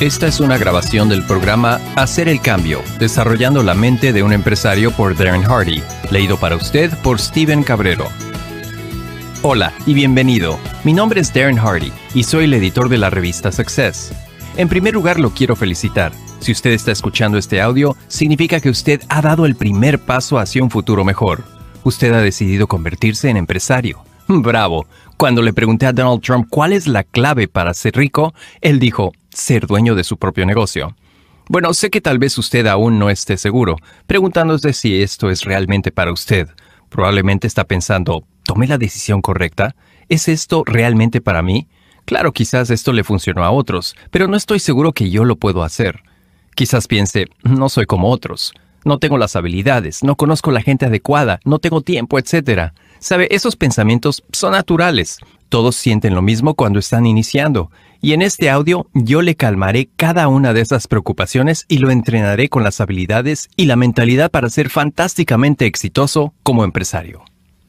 Esta es una grabación del programa Hacer el Cambio, desarrollando la mente de un empresario por Darren Hardy, leído para usted por Steven Cabrero. Hola y bienvenido. Mi nombre es Darren Hardy y soy el editor de la revista Success. En primer lugar lo quiero felicitar. Si usted está escuchando este audio, significa que usted ha dado el primer paso hacia un futuro mejor. Usted ha decidido convertirse en empresario. Bravo. Cuando le pregunté a Donald Trump cuál es la clave para ser rico, él dijo, ser dueño de su propio negocio. Bueno, sé que tal vez usted aún no esté seguro, preguntándose si esto es realmente para usted. Probablemente está pensando, ¿tomé la decisión correcta? ¿Es esto realmente para mí? Claro, quizás esto le funcionó a otros, pero no estoy seguro que yo lo puedo hacer. Quizás piense, no soy como otros, no tengo las habilidades, no conozco la gente adecuada, no tengo tiempo, etc. Sabe, esos pensamientos son naturales. Todos sienten lo mismo cuando están iniciando. Y en este audio yo le calmaré cada una de esas preocupaciones y lo entrenaré con las habilidades y la mentalidad para ser fantásticamente exitoso como empresario.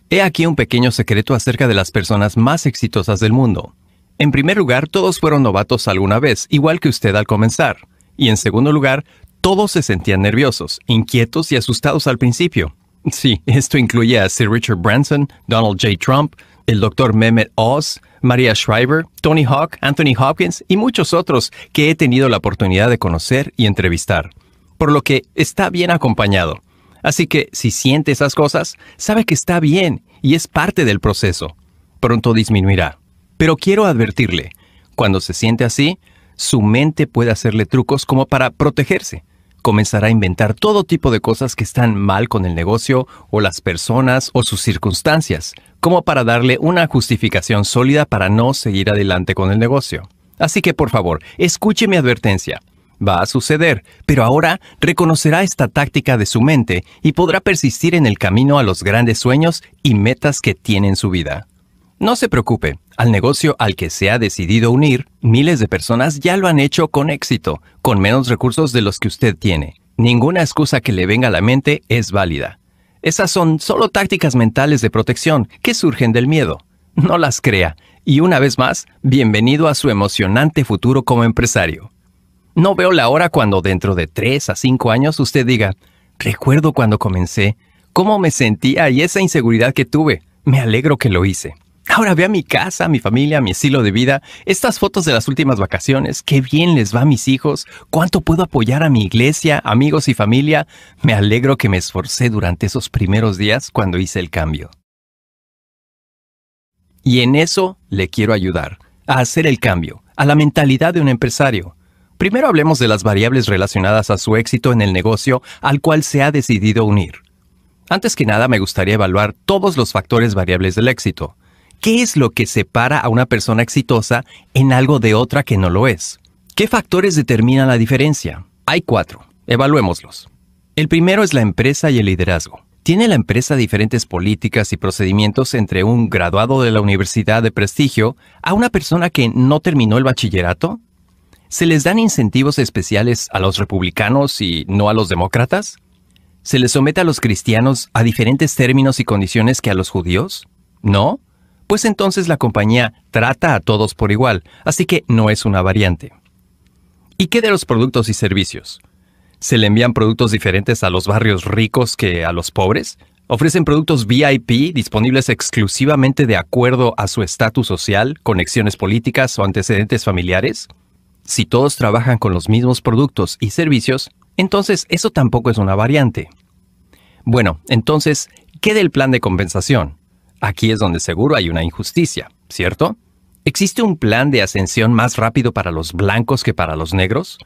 He aquí un pequeño secreto acerca de las personas más exitosas del mundo. En primer lugar, todos fueron novatos alguna vez, igual que usted al comenzar. Y en segundo lugar, todos se sentían nerviosos, inquietos y asustados al principio. Sí, esto incluye a Sir Richard Branson, Donald J. Trump, el Dr. Mehmet Oz, Maria Schreiber, Tony Hawk, Anthony Hopkins y muchos otros que he tenido la oportunidad de conocer y entrevistar, por lo que está bien acompañado. Así que si siente esas cosas, sabe que está bien y es parte del proceso. Pronto disminuirá. Pero quiero advertirle, cuando se siente así, su mente puede hacerle trucos como para protegerse comenzará a inventar todo tipo de cosas que están mal con el negocio o las personas o sus circunstancias, como para darle una justificación sólida para no seguir adelante con el negocio. Así que por favor, escuche mi advertencia. Va a suceder, pero ahora reconocerá esta táctica de su mente y podrá persistir en el camino a los grandes sueños y metas que tiene en su vida. No se preocupe, al negocio al que se ha decidido unir, miles de personas ya lo han hecho con éxito, con menos recursos de los que usted tiene. Ninguna excusa que le venga a la mente es válida. Esas son solo tácticas mentales de protección que surgen del miedo. No las crea. Y una vez más, bienvenido a su emocionante futuro como empresario. No veo la hora cuando dentro de 3 a 5 años usted diga, recuerdo cuando comencé, cómo me sentía y esa inseguridad que tuve. Me alegro que lo hice. Ahora vea a mi casa, mi familia, mi estilo de vida, estas fotos de las últimas vacaciones, qué bien les va a mis hijos, cuánto puedo apoyar a mi iglesia, amigos y familia. Me alegro que me esforcé durante esos primeros días cuando hice el cambio. Y en eso le quiero ayudar, a hacer el cambio, a la mentalidad de un empresario. Primero hablemos de las variables relacionadas a su éxito en el negocio al cual se ha decidido unir. Antes que nada me gustaría evaluar todos los factores variables del éxito ¿Qué es lo que separa a una persona exitosa en algo de otra que no lo es? ¿Qué factores determinan la diferencia? Hay cuatro. Evaluémoslos. El primero es la empresa y el liderazgo. ¿Tiene la empresa diferentes políticas y procedimientos entre un graduado de la universidad de prestigio a una persona que no terminó el bachillerato? ¿Se les dan incentivos especiales a los republicanos y no a los demócratas? ¿Se les somete a los cristianos a diferentes términos y condiciones que a los judíos? ¿No? pues entonces la compañía trata a todos por igual, así que no es una variante. ¿Y qué de los productos y servicios? ¿Se le envían productos diferentes a los barrios ricos que a los pobres? Ofrecen productos VIP disponibles exclusivamente de acuerdo a su estatus social, conexiones políticas o antecedentes familiares. Si todos trabajan con los mismos productos y servicios, entonces eso tampoco es una variante. Bueno, entonces, ¿qué del plan de compensación? Aquí es donde seguro hay una injusticia, ¿cierto? ¿Existe un plan de ascensión más rápido para los blancos que para los negros?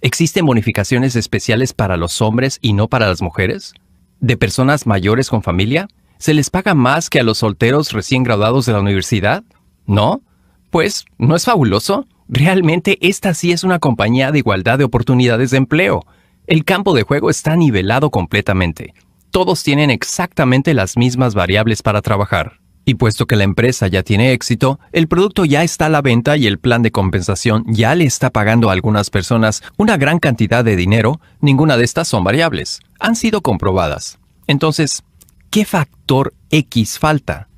¿Existen bonificaciones especiales para los hombres y no para las mujeres? ¿De personas mayores con familia? ¿Se les paga más que a los solteros recién graduados de la universidad? ¿No? Pues, ¿no es fabuloso? Realmente esta sí es una compañía de igualdad de oportunidades de empleo. El campo de juego está nivelado completamente todos tienen exactamente las mismas variables para trabajar. Y puesto que la empresa ya tiene éxito, el producto ya está a la venta y el plan de compensación ya le está pagando a algunas personas una gran cantidad de dinero, ninguna de estas son variables. Han sido comprobadas. Entonces, ¿qué factor X falta?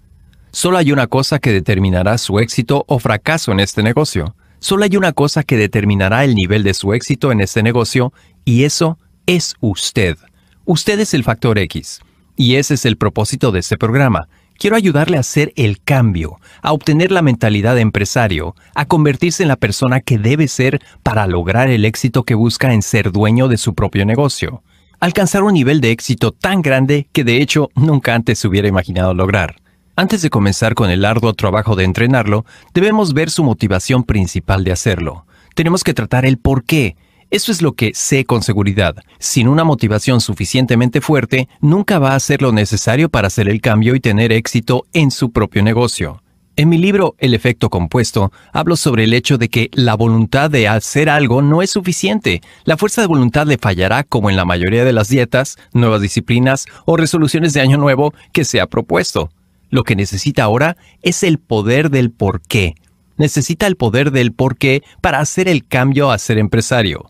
Solo hay una cosa que determinará su éxito o fracaso en este negocio. Solo hay una cosa que determinará el nivel de su éxito en este negocio y eso es usted. Usted es el factor X. Y ese es el propósito de este programa. Quiero ayudarle a hacer el cambio, a obtener la mentalidad de empresario, a convertirse en la persona que debe ser para lograr el éxito que busca en ser dueño de su propio negocio. Alcanzar un nivel de éxito tan grande que de hecho nunca antes se hubiera imaginado lograr. Antes de comenzar con el arduo trabajo de entrenarlo, debemos ver su motivación principal de hacerlo. Tenemos que tratar el por qué, eso es lo que sé con seguridad. Sin una motivación suficientemente fuerte, nunca va a ser lo necesario para hacer el cambio y tener éxito en su propio negocio. En mi libro El efecto compuesto, hablo sobre el hecho de que la voluntad de hacer algo no es suficiente. La fuerza de voluntad le fallará como en la mayoría de las dietas, nuevas disciplinas o resoluciones de año nuevo que se ha propuesto. Lo que necesita ahora es el poder del por qué. Necesita el poder del por qué para hacer el cambio a ser empresario.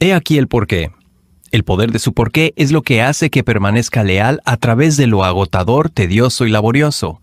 He aquí el porqué. El poder de su porqué es lo que hace que permanezca leal a través de lo agotador, tedioso y laborioso.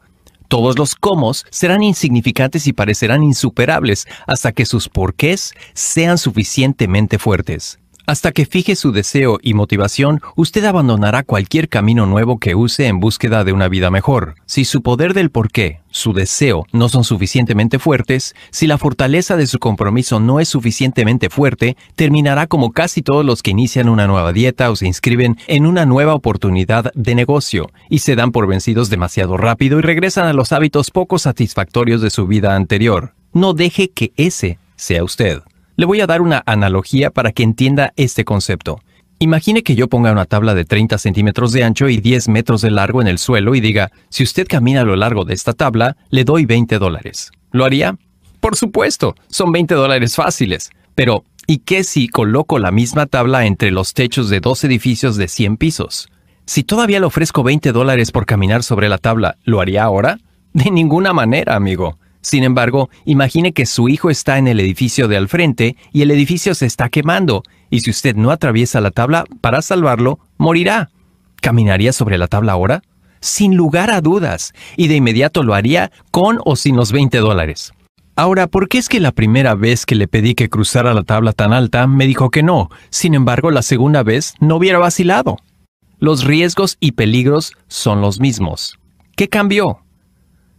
Todos los cómo serán insignificantes y parecerán insuperables hasta que sus porqués sean suficientemente fuertes. Hasta que fije su deseo y motivación, usted abandonará cualquier camino nuevo que use en búsqueda de una vida mejor. Si su poder del porqué, su deseo, no son suficientemente fuertes, si la fortaleza de su compromiso no es suficientemente fuerte, terminará como casi todos los que inician una nueva dieta o se inscriben en una nueva oportunidad de negocio y se dan por vencidos demasiado rápido y regresan a los hábitos poco satisfactorios de su vida anterior. No deje que ese sea usted. Le voy a dar una analogía para que entienda este concepto. Imagine que yo ponga una tabla de 30 centímetros de ancho y 10 metros de largo en el suelo y diga, si usted camina a lo largo de esta tabla, le doy 20 dólares. ¿Lo haría? Por supuesto, son 20 dólares fáciles. Pero, ¿y qué si coloco la misma tabla entre los techos de dos edificios de 100 pisos? Si todavía le ofrezco 20 dólares por caminar sobre la tabla, ¿lo haría ahora? De ninguna manera, amigo. Sin embargo, imagine que su hijo está en el edificio de al frente y el edificio se está quemando, y si usted no atraviesa la tabla para salvarlo, morirá. ¿Caminaría sobre la tabla ahora? Sin lugar a dudas, y de inmediato lo haría con o sin los 20 dólares. Ahora, ¿por qué es que la primera vez que le pedí que cruzara la tabla tan alta me dijo que no? Sin embargo, la segunda vez no hubiera vacilado. Los riesgos y peligros son los mismos. ¿Qué cambió?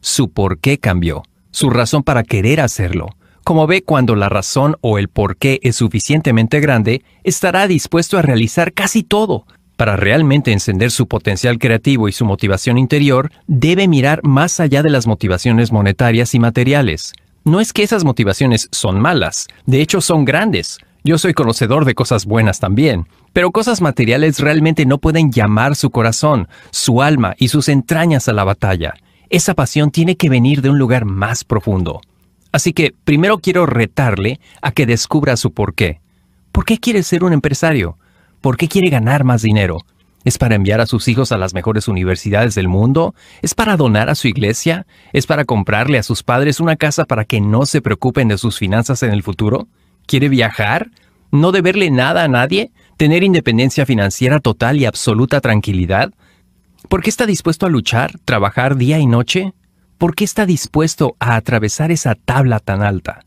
Su por qué cambió su razón para querer hacerlo. Como ve, cuando la razón o el por qué es suficientemente grande, estará dispuesto a realizar casi todo. Para realmente encender su potencial creativo y su motivación interior, debe mirar más allá de las motivaciones monetarias y materiales. No es que esas motivaciones son malas, de hecho son grandes. Yo soy conocedor de cosas buenas también, pero cosas materiales realmente no pueden llamar su corazón, su alma y sus entrañas a la batalla esa pasión tiene que venir de un lugar más profundo. Así que primero quiero retarle a que descubra su porqué. ¿Por qué quiere ser un empresario? ¿Por qué quiere ganar más dinero? ¿Es para enviar a sus hijos a las mejores universidades del mundo? ¿Es para donar a su iglesia? ¿Es para comprarle a sus padres una casa para que no se preocupen de sus finanzas en el futuro? ¿Quiere viajar? ¿No deberle nada a nadie? ¿Tener independencia financiera total y absoluta tranquilidad? ¿Por qué está dispuesto a luchar, trabajar día y noche? ¿Por qué está dispuesto a atravesar esa tabla tan alta?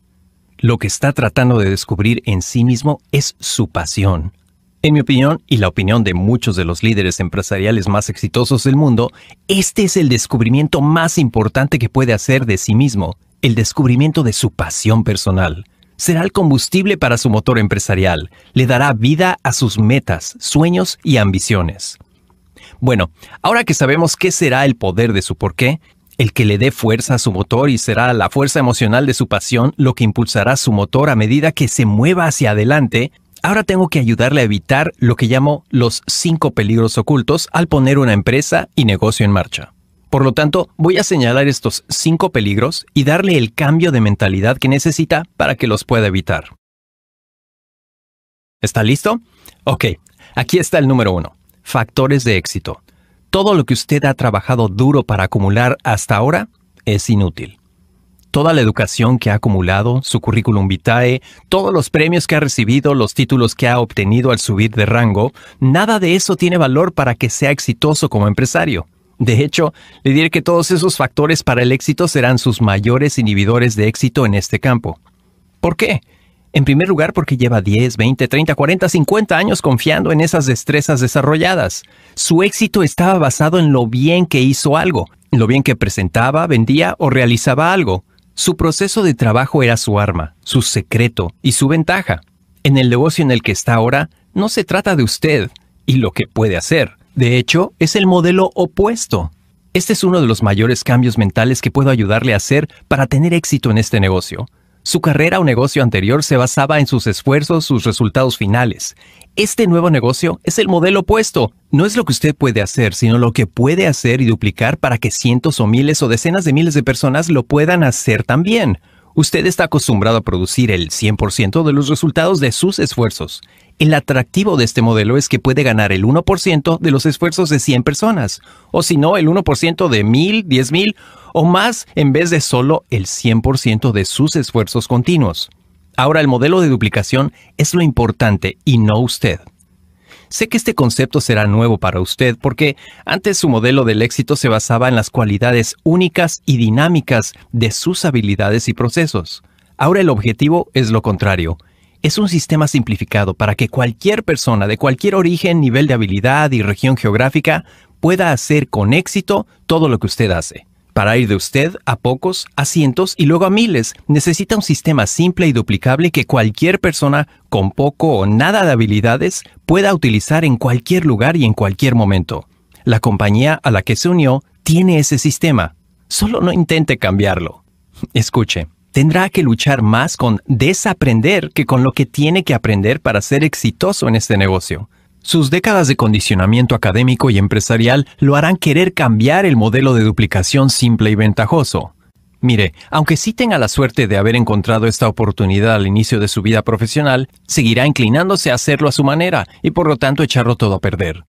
Lo que está tratando de descubrir en sí mismo es su pasión. En mi opinión, y la opinión de muchos de los líderes empresariales más exitosos del mundo, este es el descubrimiento más importante que puede hacer de sí mismo, el descubrimiento de su pasión personal. Será el combustible para su motor empresarial, le dará vida a sus metas, sueños y ambiciones. Bueno, ahora que sabemos qué será el poder de su porqué, el que le dé fuerza a su motor y será la fuerza emocional de su pasión lo que impulsará su motor a medida que se mueva hacia adelante, ahora tengo que ayudarle a evitar lo que llamo los cinco peligros ocultos al poner una empresa y negocio en marcha. Por lo tanto, voy a señalar estos cinco peligros y darle el cambio de mentalidad que necesita para que los pueda evitar. ¿Está listo? Ok, aquí está el número uno. Factores de éxito. Todo lo que usted ha trabajado duro para acumular hasta ahora es inútil. Toda la educación que ha acumulado, su currículum vitae, todos los premios que ha recibido, los títulos que ha obtenido al subir de rango, nada de eso tiene valor para que sea exitoso como empresario. De hecho, le diré que todos esos factores para el éxito serán sus mayores inhibidores de éxito en este campo. ¿Por qué? En primer lugar, porque lleva 10, 20, 30, 40, 50 años confiando en esas destrezas desarrolladas. Su éxito estaba basado en lo bien que hizo algo, lo bien que presentaba, vendía o realizaba algo. Su proceso de trabajo era su arma, su secreto y su ventaja. En el negocio en el que está ahora, no se trata de usted y lo que puede hacer. De hecho, es el modelo opuesto. Este es uno de los mayores cambios mentales que puedo ayudarle a hacer para tener éxito en este negocio su carrera o negocio anterior se basaba en sus esfuerzos, sus resultados finales. Este nuevo negocio es el modelo opuesto. No es lo que usted puede hacer, sino lo que puede hacer y duplicar para que cientos o miles o decenas de miles de personas lo puedan hacer también. Usted está acostumbrado a producir el 100% de los resultados de sus esfuerzos. El atractivo de este modelo es que puede ganar el 1% de los esfuerzos de 100 personas, o si no, el 1% de 1000, 10000 o más en vez de solo el 100% de sus esfuerzos continuos. Ahora el modelo de duplicación es lo importante y no usted. Sé que este concepto será nuevo para usted porque antes su modelo del éxito se basaba en las cualidades únicas y dinámicas de sus habilidades y procesos. Ahora el objetivo es lo contrario, es un sistema simplificado para que cualquier persona de cualquier origen, nivel de habilidad y región geográfica pueda hacer con éxito todo lo que usted hace. Para ir de usted a pocos, a cientos y luego a miles, necesita un sistema simple y duplicable que cualquier persona con poco o nada de habilidades pueda utilizar en cualquier lugar y en cualquier momento. La compañía a la que se unió tiene ese sistema. Solo no intente cambiarlo. Escuche, tendrá que luchar más con desaprender que con lo que tiene que aprender para ser exitoso en este negocio. Sus décadas de condicionamiento académico y empresarial lo harán querer cambiar el modelo de duplicación simple y ventajoso. Mire, aunque sí tenga la suerte de haber encontrado esta oportunidad al inicio de su vida profesional, seguirá inclinándose a hacerlo a su manera y por lo tanto echarlo todo a perder.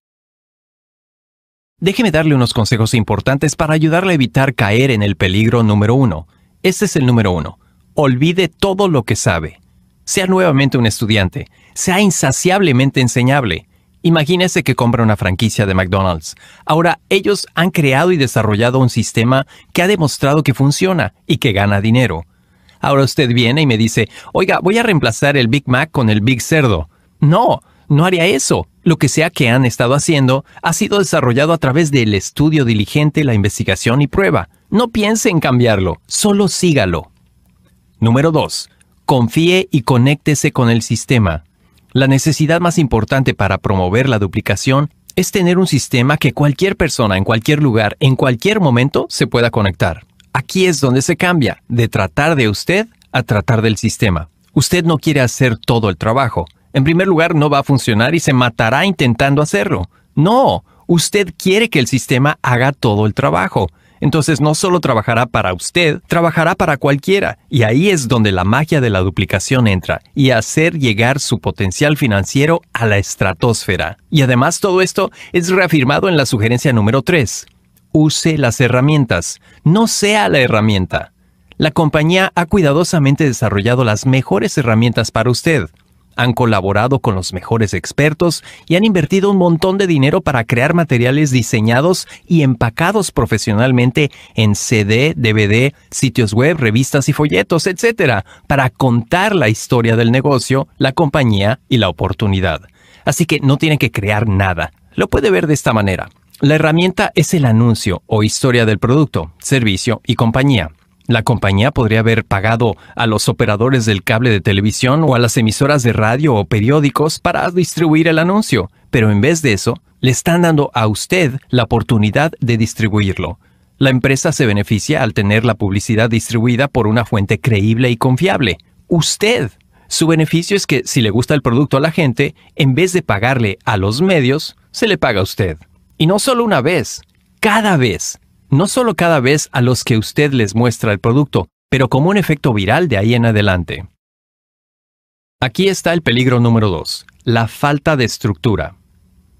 Déjeme darle unos consejos importantes para ayudarle a evitar caer en el peligro número uno, este es el número uno. Olvide todo lo que sabe. Sea nuevamente un estudiante. Sea insaciablemente enseñable. Imagínese que compra una franquicia de McDonald's. Ahora, ellos han creado y desarrollado un sistema que ha demostrado que funciona y que gana dinero. Ahora usted viene y me dice, oiga, voy a reemplazar el Big Mac con el Big Cerdo. No, no haría eso. Lo que sea que han estado haciendo ha sido desarrollado a través del estudio diligente, la investigación y prueba. No piense en cambiarlo, solo sígalo. Número 2. Confíe y conéctese con el sistema. La necesidad más importante para promover la duplicación es tener un sistema que cualquier persona en cualquier lugar, en cualquier momento, se pueda conectar. Aquí es donde se cambia, de tratar de usted a tratar del sistema. Usted no quiere hacer todo el trabajo. En primer lugar, no va a funcionar y se matará intentando hacerlo. No, usted quiere que el sistema haga todo el trabajo. Entonces no solo trabajará para usted, trabajará para cualquiera. Y ahí es donde la magia de la duplicación entra y hacer llegar su potencial financiero a la estratosfera. Y además todo esto es reafirmado en la sugerencia número 3. Use las herramientas, no sea la herramienta. La compañía ha cuidadosamente desarrollado las mejores herramientas para usted han colaborado con los mejores expertos y han invertido un montón de dinero para crear materiales diseñados y empacados profesionalmente en CD, DVD, sitios web, revistas y folletos, etc., para contar la historia del negocio, la compañía y la oportunidad. Así que no tiene que crear nada. Lo puede ver de esta manera. La herramienta es el anuncio o historia del producto, servicio y compañía. La compañía podría haber pagado a los operadores del cable de televisión o a las emisoras de radio o periódicos para distribuir el anuncio, pero en vez de eso, le están dando a usted la oportunidad de distribuirlo. La empresa se beneficia al tener la publicidad distribuida por una fuente creíble y confiable, usted. Su beneficio es que si le gusta el producto a la gente, en vez de pagarle a los medios, se le paga a usted. Y no solo una vez, cada vez no solo cada vez a los que usted les muestra el producto, pero como un efecto viral de ahí en adelante. Aquí está el peligro número 2, la falta de estructura.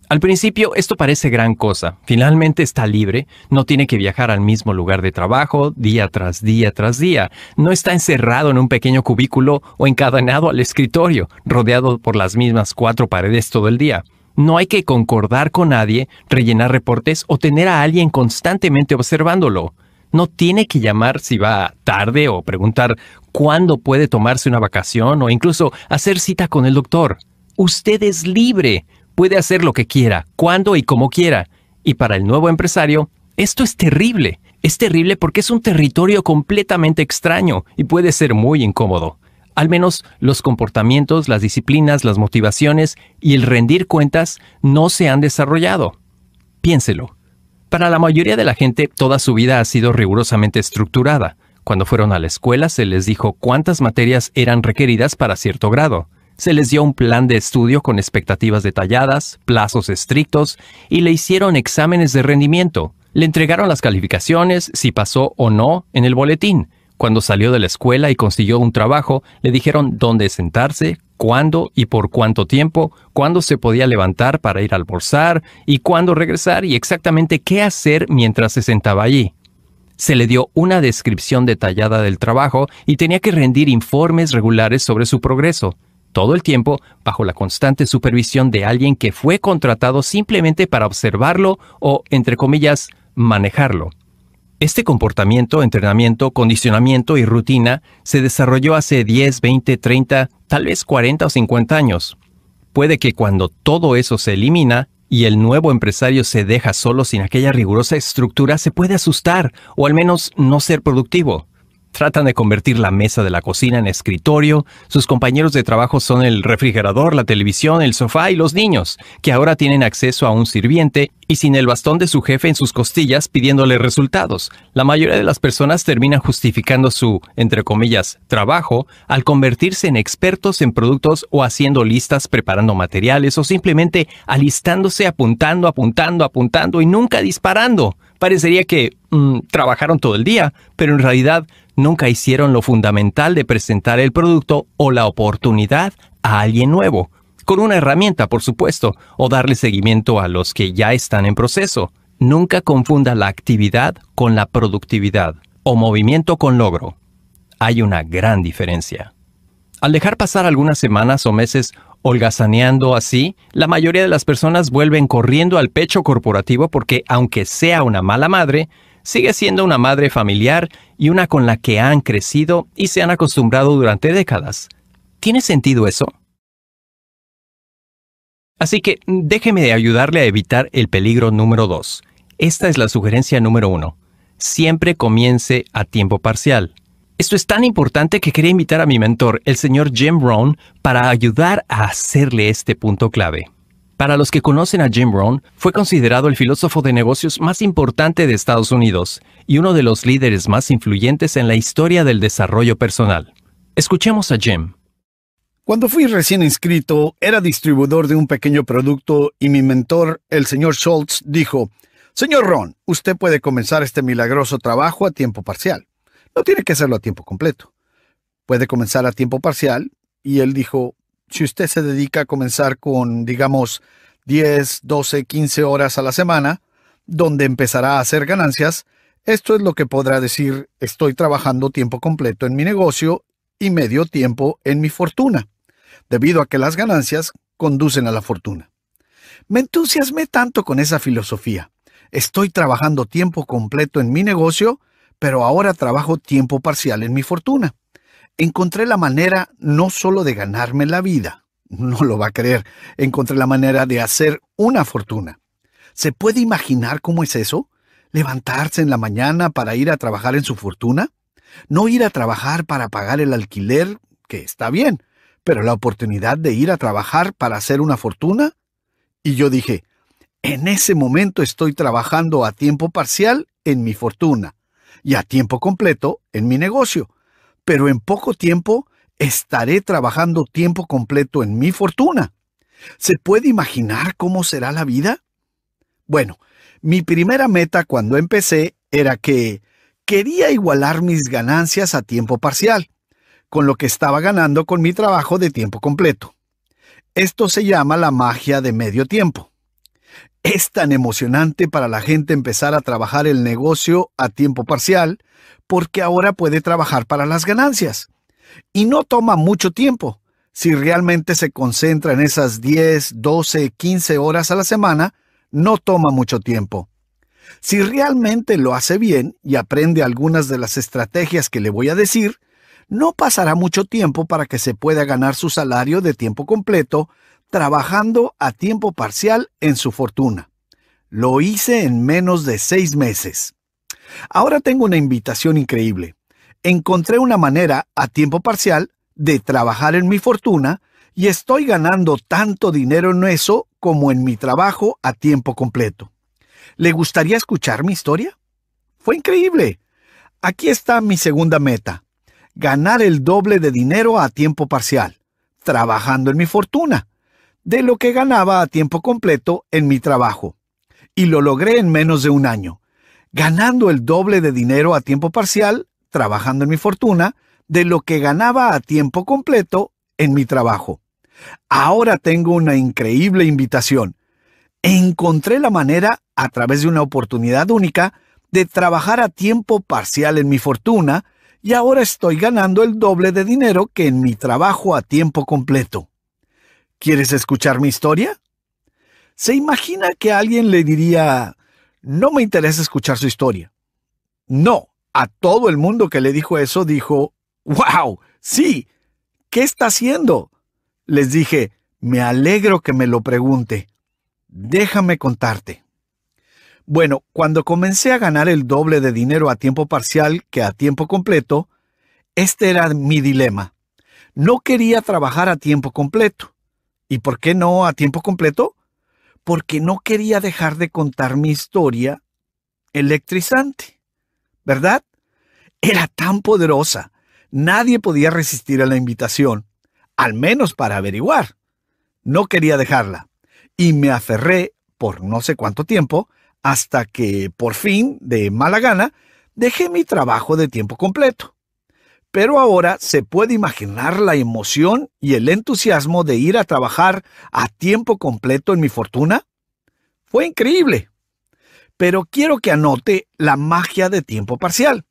Al principio esto parece gran cosa, finalmente está libre, no tiene que viajar al mismo lugar de trabajo día tras día tras día, no está encerrado en un pequeño cubículo o encadenado al escritorio, rodeado por las mismas cuatro paredes todo el día. No hay que concordar con nadie, rellenar reportes o tener a alguien constantemente observándolo. No tiene que llamar si va tarde o preguntar cuándo puede tomarse una vacación o incluso hacer cita con el doctor. Usted es libre, puede hacer lo que quiera, cuando y como quiera. Y para el nuevo empresario, esto es terrible. Es terrible porque es un territorio completamente extraño y puede ser muy incómodo al menos los comportamientos, las disciplinas, las motivaciones y el rendir cuentas no se han desarrollado. Piénselo. Para la mayoría de la gente, toda su vida ha sido rigurosamente estructurada. Cuando fueron a la escuela se les dijo cuántas materias eran requeridas para cierto grado. Se les dio un plan de estudio con expectativas detalladas, plazos estrictos y le hicieron exámenes de rendimiento. Le entregaron las calificaciones, si pasó o no, en el boletín. Cuando salió de la escuela y consiguió un trabajo, le dijeron dónde sentarse, cuándo y por cuánto tiempo, cuándo se podía levantar para ir al almorzar y cuándo regresar y exactamente qué hacer mientras se sentaba allí. Se le dio una descripción detallada del trabajo y tenía que rendir informes regulares sobre su progreso, todo el tiempo bajo la constante supervisión de alguien que fue contratado simplemente para observarlo o, entre comillas, manejarlo. Este comportamiento, entrenamiento, condicionamiento y rutina se desarrolló hace 10, 20, 30, tal vez 40 o 50 años. Puede que cuando todo eso se elimina y el nuevo empresario se deja solo sin aquella rigurosa estructura, se puede asustar o al menos no ser productivo. Tratan de convertir la mesa de la cocina en escritorio, sus compañeros de trabajo son el refrigerador, la televisión, el sofá y los niños, que ahora tienen acceso a un sirviente y sin el bastón de su jefe en sus costillas pidiéndole resultados. La mayoría de las personas terminan justificando su, entre comillas, trabajo al convertirse en expertos en productos o haciendo listas, preparando materiales o simplemente alistándose, apuntando, apuntando, apuntando y nunca disparando. Parecería que mm, trabajaron todo el día, pero en realidad nunca hicieron lo fundamental de presentar el producto o la oportunidad a alguien nuevo, con una herramienta, por supuesto, o darle seguimiento a los que ya están en proceso. Nunca confunda la actividad con la productividad o movimiento con logro. Hay una gran diferencia. Al dejar pasar algunas semanas o meses holgazaneando así, la mayoría de las personas vuelven corriendo al pecho corporativo porque, aunque sea una mala madre, sigue siendo una madre familiar y una con la que han crecido y se han acostumbrado durante décadas. ¿Tiene sentido eso? Así que déjeme de ayudarle a evitar el peligro número 2. Esta es la sugerencia número uno. Siempre comience a tiempo parcial. Esto es tan importante que quería invitar a mi mentor, el señor Jim Rohn, para ayudar a hacerle este punto clave. Para los que conocen a Jim Rohn, fue considerado el filósofo de negocios más importante de Estados Unidos y uno de los líderes más influyentes en la historia del desarrollo personal. Escuchemos a Jim. Cuando fui recién inscrito, era distribuidor de un pequeño producto y mi mentor, el señor Schultz, dijo, Señor Rohn, usted puede comenzar este milagroso trabajo a tiempo parcial. No tiene que hacerlo a tiempo completo. Puede comenzar a tiempo parcial. Y él dijo, si usted se dedica a comenzar con, digamos, 10, 12, 15 horas a la semana, donde empezará a hacer ganancias, esto es lo que podrá decir, estoy trabajando tiempo completo en mi negocio y medio tiempo en mi fortuna, debido a que las ganancias conducen a la fortuna. Me entusiasmé tanto con esa filosofía. Estoy trabajando tiempo completo en mi negocio, pero ahora trabajo tiempo parcial en mi fortuna encontré la manera no solo de ganarme la vida, no lo va a creer, encontré la manera de hacer una fortuna. ¿Se puede imaginar cómo es eso? ¿Levantarse en la mañana para ir a trabajar en su fortuna? ¿No ir a trabajar para pagar el alquiler? Que está bien, pero la oportunidad de ir a trabajar para hacer una fortuna? Y yo dije, en ese momento estoy trabajando a tiempo parcial en mi fortuna y a tiempo completo en mi negocio pero en poco tiempo estaré trabajando tiempo completo en mi fortuna. ¿Se puede imaginar cómo será la vida? Bueno, mi primera meta cuando empecé era que quería igualar mis ganancias a tiempo parcial, con lo que estaba ganando con mi trabajo de tiempo completo. Esto se llama la magia de medio tiempo. Es tan emocionante para la gente empezar a trabajar el negocio a tiempo parcial porque ahora puede trabajar para las ganancias. Y no toma mucho tiempo. Si realmente se concentra en esas 10, 12, 15 horas a la semana, no toma mucho tiempo. Si realmente lo hace bien y aprende algunas de las estrategias que le voy a decir, no pasará mucho tiempo para que se pueda ganar su salario de tiempo completo trabajando a tiempo parcial en su fortuna. Lo hice en menos de seis meses. Ahora tengo una invitación increíble. Encontré una manera a tiempo parcial de trabajar en mi fortuna y estoy ganando tanto dinero en eso como en mi trabajo a tiempo completo. ¿Le gustaría escuchar mi historia? Fue increíble. Aquí está mi segunda meta. Ganar el doble de dinero a tiempo parcial, trabajando en mi fortuna, de lo que ganaba a tiempo completo en mi trabajo. Y lo logré en menos de un año ganando el doble de dinero a tiempo parcial, trabajando en mi fortuna, de lo que ganaba a tiempo completo en mi trabajo. Ahora tengo una increíble invitación. Encontré la manera, a través de una oportunidad única, de trabajar a tiempo parcial en mi fortuna y ahora estoy ganando el doble de dinero que en mi trabajo a tiempo completo. ¿Quieres escuchar mi historia? ¿Se imagina que alguien le diría, no me interesa escuchar su historia. No, a todo el mundo que le dijo eso dijo, wow, sí, ¿qué está haciendo? Les dije, me alegro que me lo pregunte. Déjame contarte. Bueno, cuando comencé a ganar el doble de dinero a tiempo parcial que a tiempo completo, este era mi dilema. No quería trabajar a tiempo completo. ¿Y por qué no a tiempo completo? porque no quería dejar de contar mi historia electrizante, ¿verdad? Era tan poderosa, nadie podía resistir a la invitación, al menos para averiguar. No quería dejarla, y me aferré por no sé cuánto tiempo, hasta que por fin, de mala gana, dejé mi trabajo de tiempo completo. Pero ahora se puede imaginar la emoción y el entusiasmo de ir a trabajar a tiempo completo en mi fortuna. Fue increíble. Pero quiero que anote la magia de tiempo parcial.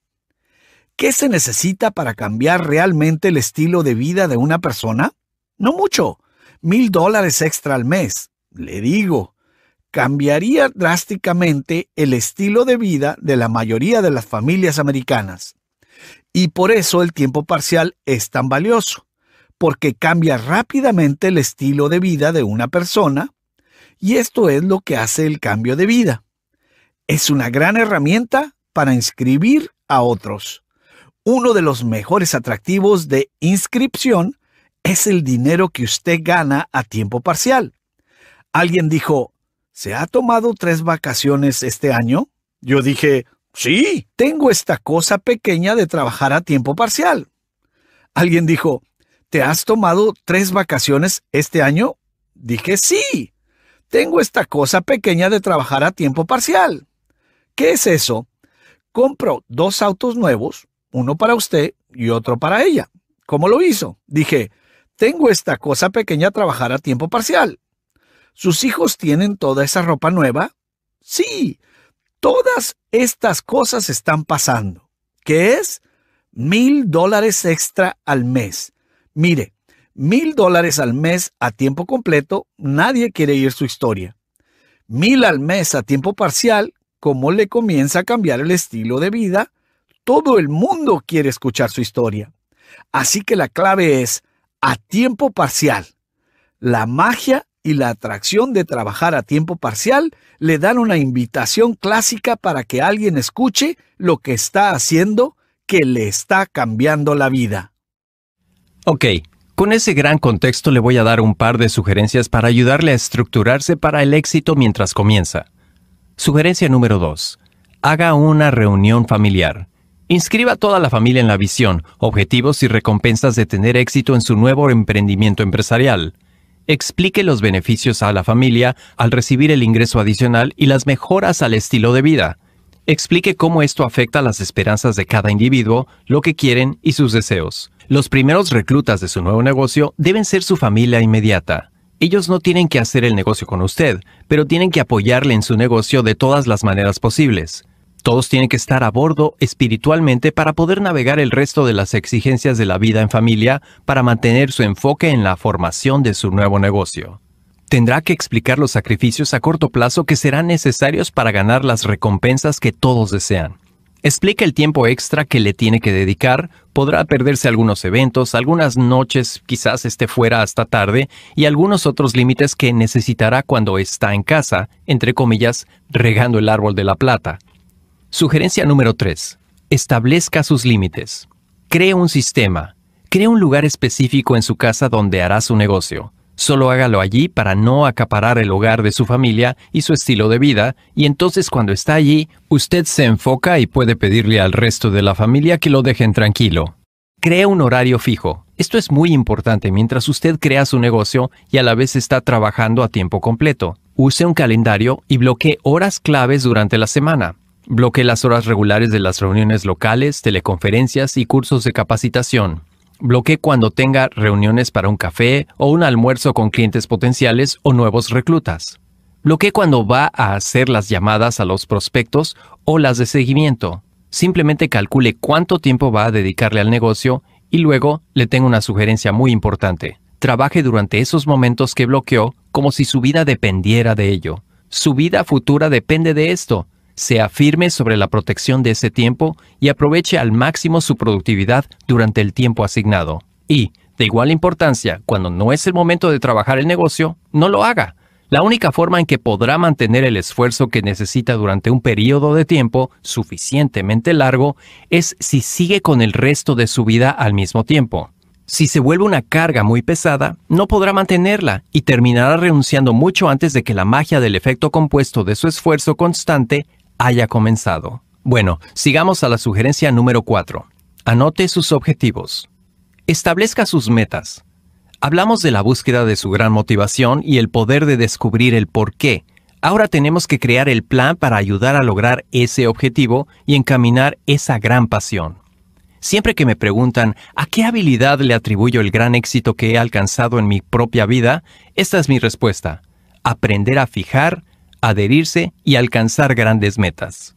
¿Qué se necesita para cambiar realmente el estilo de vida de una persona? No mucho. Mil dólares extra al mes. Le digo, cambiaría drásticamente el estilo de vida de la mayoría de las familias americanas. Y por eso el tiempo parcial es tan valioso, porque cambia rápidamente el estilo de vida de una persona, y esto es lo que hace el cambio de vida. Es una gran herramienta para inscribir a otros. Uno de los mejores atractivos de inscripción es el dinero que usted gana a tiempo parcial. Alguien dijo, ¿se ha tomado tres vacaciones este año? Yo dije, Sí, tengo esta cosa pequeña de trabajar a tiempo parcial. Alguien dijo, ¿te has tomado tres vacaciones este año? Dije, sí, tengo esta cosa pequeña de trabajar a tiempo parcial. ¿Qué es eso? Compro dos autos nuevos, uno para usted y otro para ella. ¿Cómo lo hizo? Dije, tengo esta cosa pequeña de trabajar a tiempo parcial. ¿Sus hijos tienen toda esa ropa nueva? Sí, Todas estas cosas están pasando, que es mil dólares extra al mes. Mire, mil dólares al mes a tiempo completo, nadie quiere ir su historia. Mil al mes a tiempo parcial, como le comienza a cambiar el estilo de vida, todo el mundo quiere escuchar su historia. Así que la clave es a tiempo parcial. La magia y la atracción de trabajar a tiempo parcial le dan una invitación clásica para que alguien escuche lo que está haciendo que le está cambiando la vida. Ok, con ese gran contexto le voy a dar un par de sugerencias para ayudarle a estructurarse para el éxito mientras comienza. Sugerencia número 2. Haga una reunión familiar. Inscriba a toda la familia en la visión, objetivos y recompensas de tener éxito en su nuevo emprendimiento empresarial explique los beneficios a la familia al recibir el ingreso adicional y las mejoras al estilo de vida. Explique cómo esto afecta las esperanzas de cada individuo, lo que quieren y sus deseos. Los primeros reclutas de su nuevo negocio deben ser su familia inmediata. Ellos no tienen que hacer el negocio con usted, pero tienen que apoyarle en su negocio de todas las maneras posibles. Todos tienen que estar a bordo espiritualmente para poder navegar el resto de las exigencias de la vida en familia para mantener su enfoque en la formación de su nuevo negocio. Tendrá que explicar los sacrificios a corto plazo que serán necesarios para ganar las recompensas que todos desean. Explica el tiempo extra que le tiene que dedicar, podrá perderse algunos eventos, algunas noches quizás esté fuera hasta tarde y algunos otros límites que necesitará cuando está en casa, entre comillas, regando el árbol de la plata. Sugerencia número 3. Establezca sus límites. Crea un sistema. Crea un lugar específico en su casa donde hará su negocio. Solo hágalo allí para no acaparar el hogar de su familia y su estilo de vida, y entonces cuando está allí, usted se enfoca y puede pedirle al resto de la familia que lo dejen tranquilo. Crea un horario fijo. Esto es muy importante mientras usted crea su negocio y a la vez está trabajando a tiempo completo. Use un calendario y bloquee horas claves durante la semana. Bloquee las horas regulares de las reuniones locales, teleconferencias y cursos de capacitación. Bloquee cuando tenga reuniones para un café o un almuerzo con clientes potenciales o nuevos reclutas. Bloquee cuando va a hacer las llamadas a los prospectos o las de seguimiento. Simplemente calcule cuánto tiempo va a dedicarle al negocio y luego le tengo una sugerencia muy importante. Trabaje durante esos momentos que bloqueó como si su vida dependiera de ello. Su vida futura depende de esto sea firme sobre la protección de ese tiempo y aproveche al máximo su productividad durante el tiempo asignado. Y, de igual importancia, cuando no es el momento de trabajar el negocio, no lo haga. La única forma en que podrá mantener el esfuerzo que necesita durante un periodo de tiempo suficientemente largo es si sigue con el resto de su vida al mismo tiempo. Si se vuelve una carga muy pesada, no podrá mantenerla y terminará renunciando mucho antes de que la magia del efecto compuesto de su esfuerzo constante haya comenzado. Bueno, sigamos a la sugerencia número 4. Anote sus objetivos. Establezca sus metas. Hablamos de la búsqueda de su gran motivación y el poder de descubrir el por qué. Ahora tenemos que crear el plan para ayudar a lograr ese objetivo y encaminar esa gran pasión. Siempre que me preguntan a qué habilidad le atribuyo el gran éxito que he alcanzado en mi propia vida, esta es mi respuesta. Aprender a fijar adherirse y alcanzar grandes metas.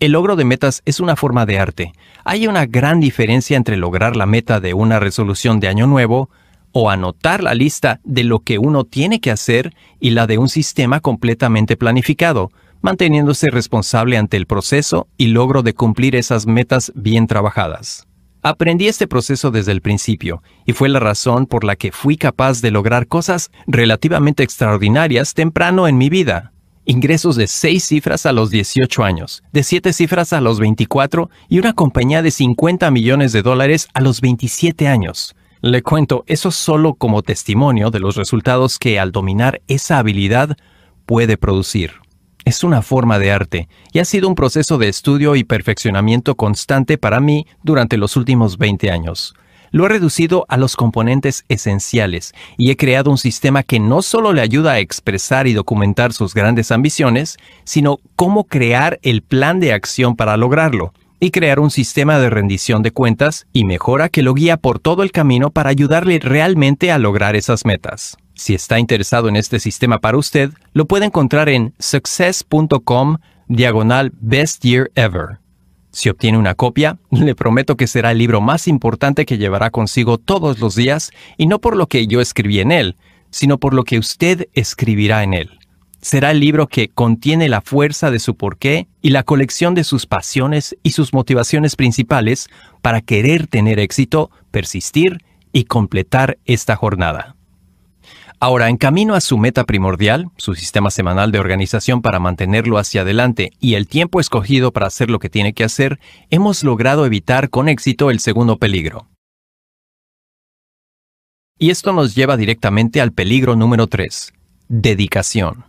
El logro de metas es una forma de arte. Hay una gran diferencia entre lograr la meta de una resolución de año nuevo o anotar la lista de lo que uno tiene que hacer y la de un sistema completamente planificado, manteniéndose responsable ante el proceso y logro de cumplir esas metas bien trabajadas. Aprendí este proceso desde el principio y fue la razón por la que fui capaz de lograr cosas relativamente extraordinarias temprano en mi vida. Ingresos de 6 cifras a los 18 años, de 7 cifras a los 24 y una compañía de 50 millones de dólares a los 27 años. Le cuento eso solo como testimonio de los resultados que al dominar esa habilidad puede producir es una forma de arte y ha sido un proceso de estudio y perfeccionamiento constante para mí durante los últimos 20 años. Lo he reducido a los componentes esenciales y he creado un sistema que no solo le ayuda a expresar y documentar sus grandes ambiciones, sino cómo crear el plan de acción para lograrlo y crear un sistema de rendición de cuentas y mejora que lo guía por todo el camino para ayudarle realmente a lograr esas metas. Si está interesado en este sistema para usted, lo puede encontrar en success.com diagonal best year ever. Si obtiene una copia, le prometo que será el libro más importante que llevará consigo todos los días, y no por lo que yo escribí en él, sino por lo que usted escribirá en él. Será el libro que contiene la fuerza de su porqué y la colección de sus pasiones y sus motivaciones principales para querer tener éxito, persistir y completar esta jornada. Ahora, en camino a su meta primordial, su sistema semanal de organización para mantenerlo hacia adelante y el tiempo escogido para hacer lo que tiene que hacer, hemos logrado evitar con éxito el segundo peligro. Y esto nos lleva directamente al peligro número 3, dedicación.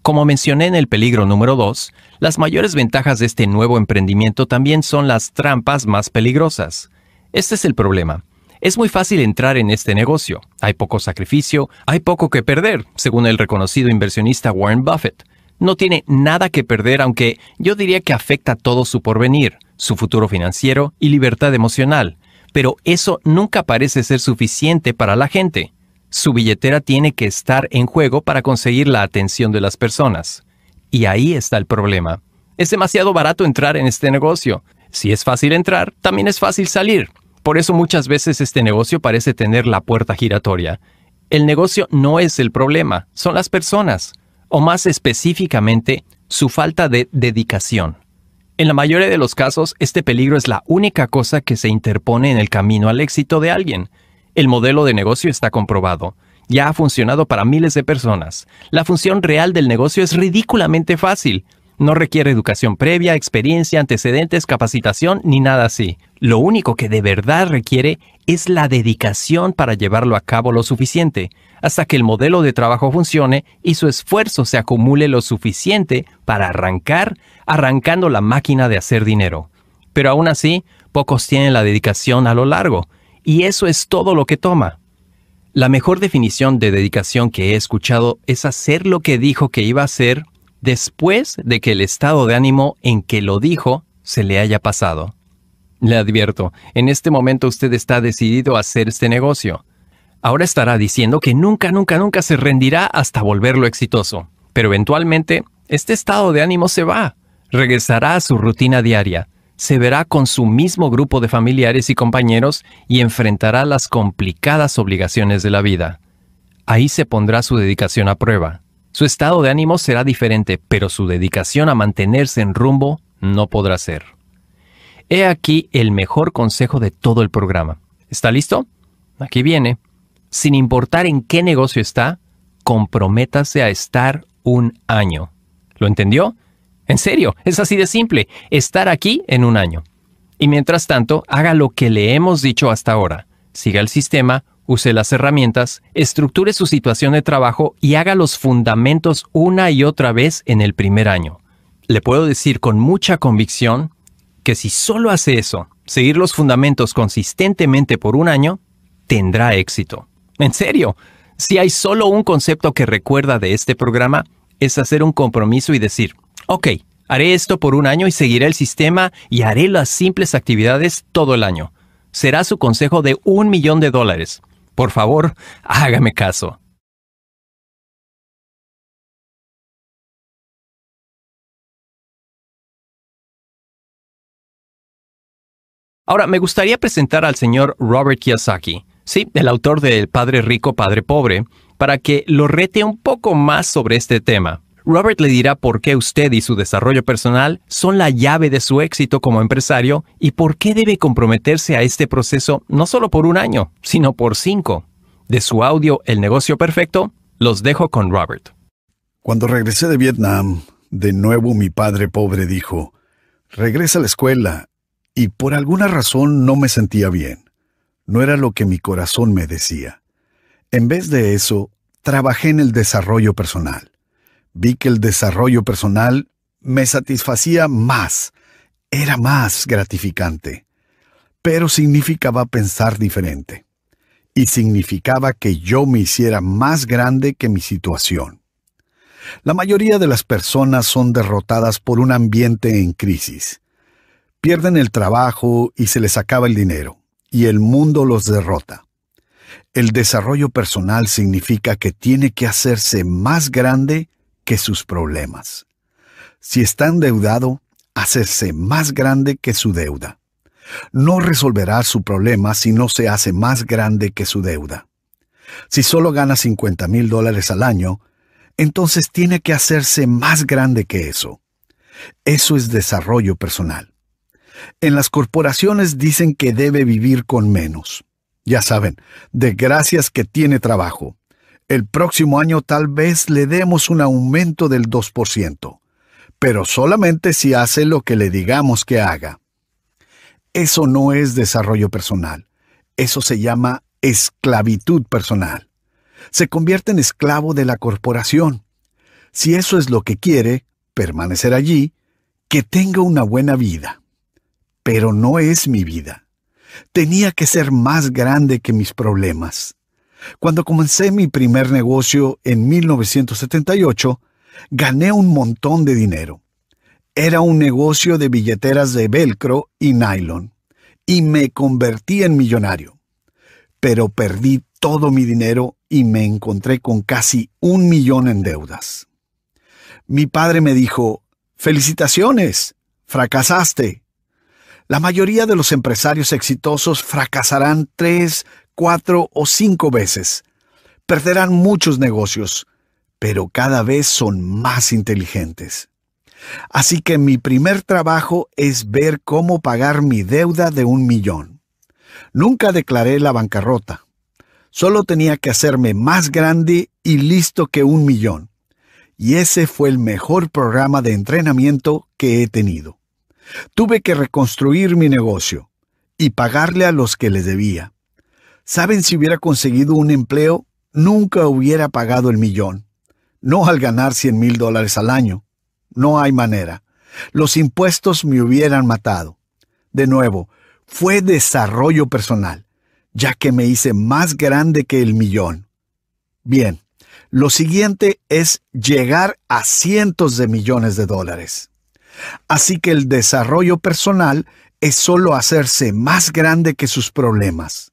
Como mencioné en el peligro número 2, las mayores ventajas de este nuevo emprendimiento también son las trampas más peligrosas. Este es el problema. Es muy fácil entrar en este negocio. Hay poco sacrificio, hay poco que perder, según el reconocido inversionista Warren Buffett. No tiene nada que perder, aunque yo diría que afecta todo su porvenir, su futuro financiero y libertad emocional. Pero eso nunca parece ser suficiente para la gente. Su billetera tiene que estar en juego para conseguir la atención de las personas. Y ahí está el problema. Es demasiado barato entrar en este negocio. Si es fácil entrar, también es fácil salir. Por eso muchas veces este negocio parece tener la puerta giratoria. El negocio no es el problema, son las personas, o más específicamente, su falta de dedicación. En la mayoría de los casos, este peligro es la única cosa que se interpone en el camino al éxito de alguien. El modelo de negocio está comprobado. Ya ha funcionado para miles de personas. La función real del negocio es ridículamente fácil. No requiere educación previa, experiencia, antecedentes, capacitación ni nada así. Lo único que de verdad requiere es la dedicación para llevarlo a cabo lo suficiente, hasta que el modelo de trabajo funcione y su esfuerzo se acumule lo suficiente para arrancar, arrancando la máquina de hacer dinero. Pero aún así, pocos tienen la dedicación a lo largo, y eso es todo lo que toma. La mejor definición de dedicación que he escuchado es hacer lo que dijo que iba a hacer después de que el estado de ánimo en que lo dijo se le haya pasado. Le advierto, en este momento usted está decidido a hacer este negocio. Ahora estará diciendo que nunca, nunca, nunca se rendirá hasta volverlo exitoso. Pero eventualmente, este estado de ánimo se va. Regresará a su rutina diaria. Se verá con su mismo grupo de familiares y compañeros y enfrentará las complicadas obligaciones de la vida. Ahí se pondrá su dedicación a prueba. Su estado de ánimo será diferente, pero su dedicación a mantenerse en rumbo no podrá ser. He aquí el mejor consejo de todo el programa. ¿Está listo? Aquí viene. Sin importar en qué negocio está, comprométase a estar un año. ¿Lo entendió? En serio, es así de simple, estar aquí en un año. Y mientras tanto, haga lo que le hemos dicho hasta ahora. Siga el sistema, use las herramientas, estructure su situación de trabajo y haga los fundamentos una y otra vez en el primer año. Le puedo decir con mucha convicción que si solo hace eso, seguir los fundamentos consistentemente por un año, tendrá éxito. En serio, si hay solo un concepto que recuerda de este programa, es hacer un compromiso y decir, ok, haré esto por un año y seguiré el sistema y haré las simples actividades todo el año. Será su consejo de un millón de dólares. Por favor, hágame caso. Ahora, me gustaría presentar al señor Robert Kiyosaki, sí, el autor de El Padre Rico, Padre Pobre, para que lo rete un poco más sobre este tema. Robert le dirá por qué usted y su desarrollo personal son la llave de su éxito como empresario y por qué debe comprometerse a este proceso no solo por un año, sino por cinco. De su audio El negocio perfecto, los dejo con Robert. Cuando regresé de Vietnam, de nuevo mi padre pobre dijo, regresa a la escuela, y por alguna razón no me sentía bien. No era lo que mi corazón me decía. En vez de eso, trabajé en el desarrollo personal. Vi que el desarrollo personal me satisfacía más, era más gratificante, pero significaba pensar diferente y significaba que yo me hiciera más grande que mi situación. La mayoría de las personas son derrotadas por un ambiente en crisis Pierden el trabajo y se les acaba el dinero, y el mundo los derrota. El desarrollo personal significa que tiene que hacerse más grande que sus problemas. Si está endeudado, hacerse más grande que su deuda. No resolverá su problema si no se hace más grande que su deuda. Si solo gana 50 mil dólares al año, entonces tiene que hacerse más grande que eso. Eso es desarrollo personal. En las corporaciones dicen que debe vivir con menos. Ya saben, de gracias que tiene trabajo. El próximo año tal vez le demos un aumento del 2%, pero solamente si hace lo que le digamos que haga. Eso no es desarrollo personal, eso se llama esclavitud personal. Se convierte en esclavo de la corporación. Si eso es lo que quiere, permanecer allí, que tenga una buena vida pero no es mi vida. Tenía que ser más grande que mis problemas. Cuando comencé mi primer negocio en 1978, gané un montón de dinero. Era un negocio de billeteras de velcro y nylon, y me convertí en millonario. Pero perdí todo mi dinero y me encontré con casi un millón en deudas. Mi padre me dijo, felicitaciones, fracasaste, la mayoría de los empresarios exitosos fracasarán tres, cuatro o cinco veces. Perderán muchos negocios, pero cada vez son más inteligentes. Así que mi primer trabajo es ver cómo pagar mi deuda de un millón. Nunca declaré la bancarrota. Solo tenía que hacerme más grande y listo que un millón. Y ese fue el mejor programa de entrenamiento que he tenido. Tuve que reconstruir mi negocio y pagarle a los que le debía. ¿Saben si hubiera conseguido un empleo? Nunca hubiera pagado el millón. No al ganar 100 mil dólares al año. No hay manera. Los impuestos me hubieran matado. De nuevo, fue desarrollo personal, ya que me hice más grande que el millón. Bien, lo siguiente es llegar a cientos de millones de dólares. Así que el desarrollo personal es solo hacerse más grande que sus problemas.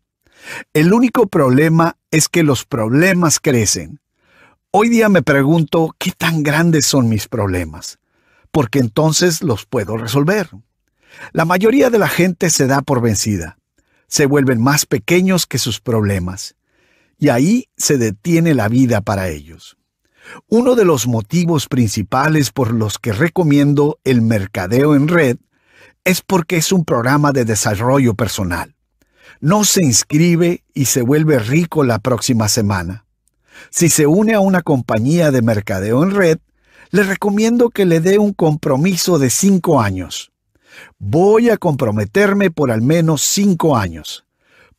El único problema es que los problemas crecen. Hoy día me pregunto qué tan grandes son mis problemas, porque entonces los puedo resolver. La mayoría de la gente se da por vencida, se vuelven más pequeños que sus problemas, y ahí se detiene la vida para ellos. Uno de los motivos principales por los que recomiendo el mercadeo en red es porque es un programa de desarrollo personal. No se inscribe y se vuelve rico la próxima semana. Si se une a una compañía de mercadeo en red, le recomiendo que le dé un compromiso de cinco años. Voy a comprometerme por al menos cinco años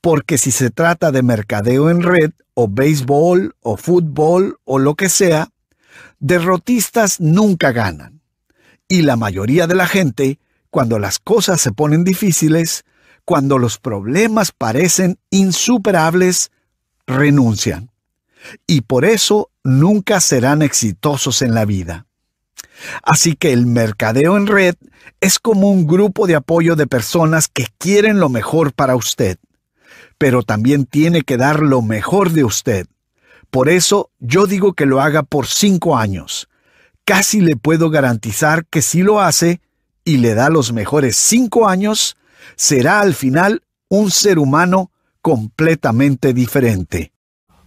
porque si se trata de mercadeo en red, o béisbol, o fútbol, o lo que sea, derrotistas nunca ganan. Y la mayoría de la gente, cuando las cosas se ponen difíciles, cuando los problemas parecen insuperables, renuncian. Y por eso nunca serán exitosos en la vida. Así que el mercadeo en red es como un grupo de apoyo de personas que quieren lo mejor para usted pero también tiene que dar lo mejor de usted. Por eso yo digo que lo haga por cinco años. Casi le puedo garantizar que si lo hace y le da los mejores cinco años, será al final un ser humano completamente diferente.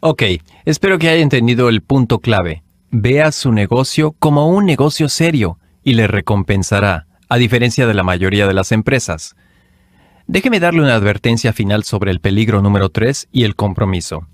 Ok, espero que haya entendido el punto clave. Vea su negocio como un negocio serio y le recompensará, a diferencia de la mayoría de las empresas. Déjeme darle una advertencia final sobre el peligro número 3 y el compromiso.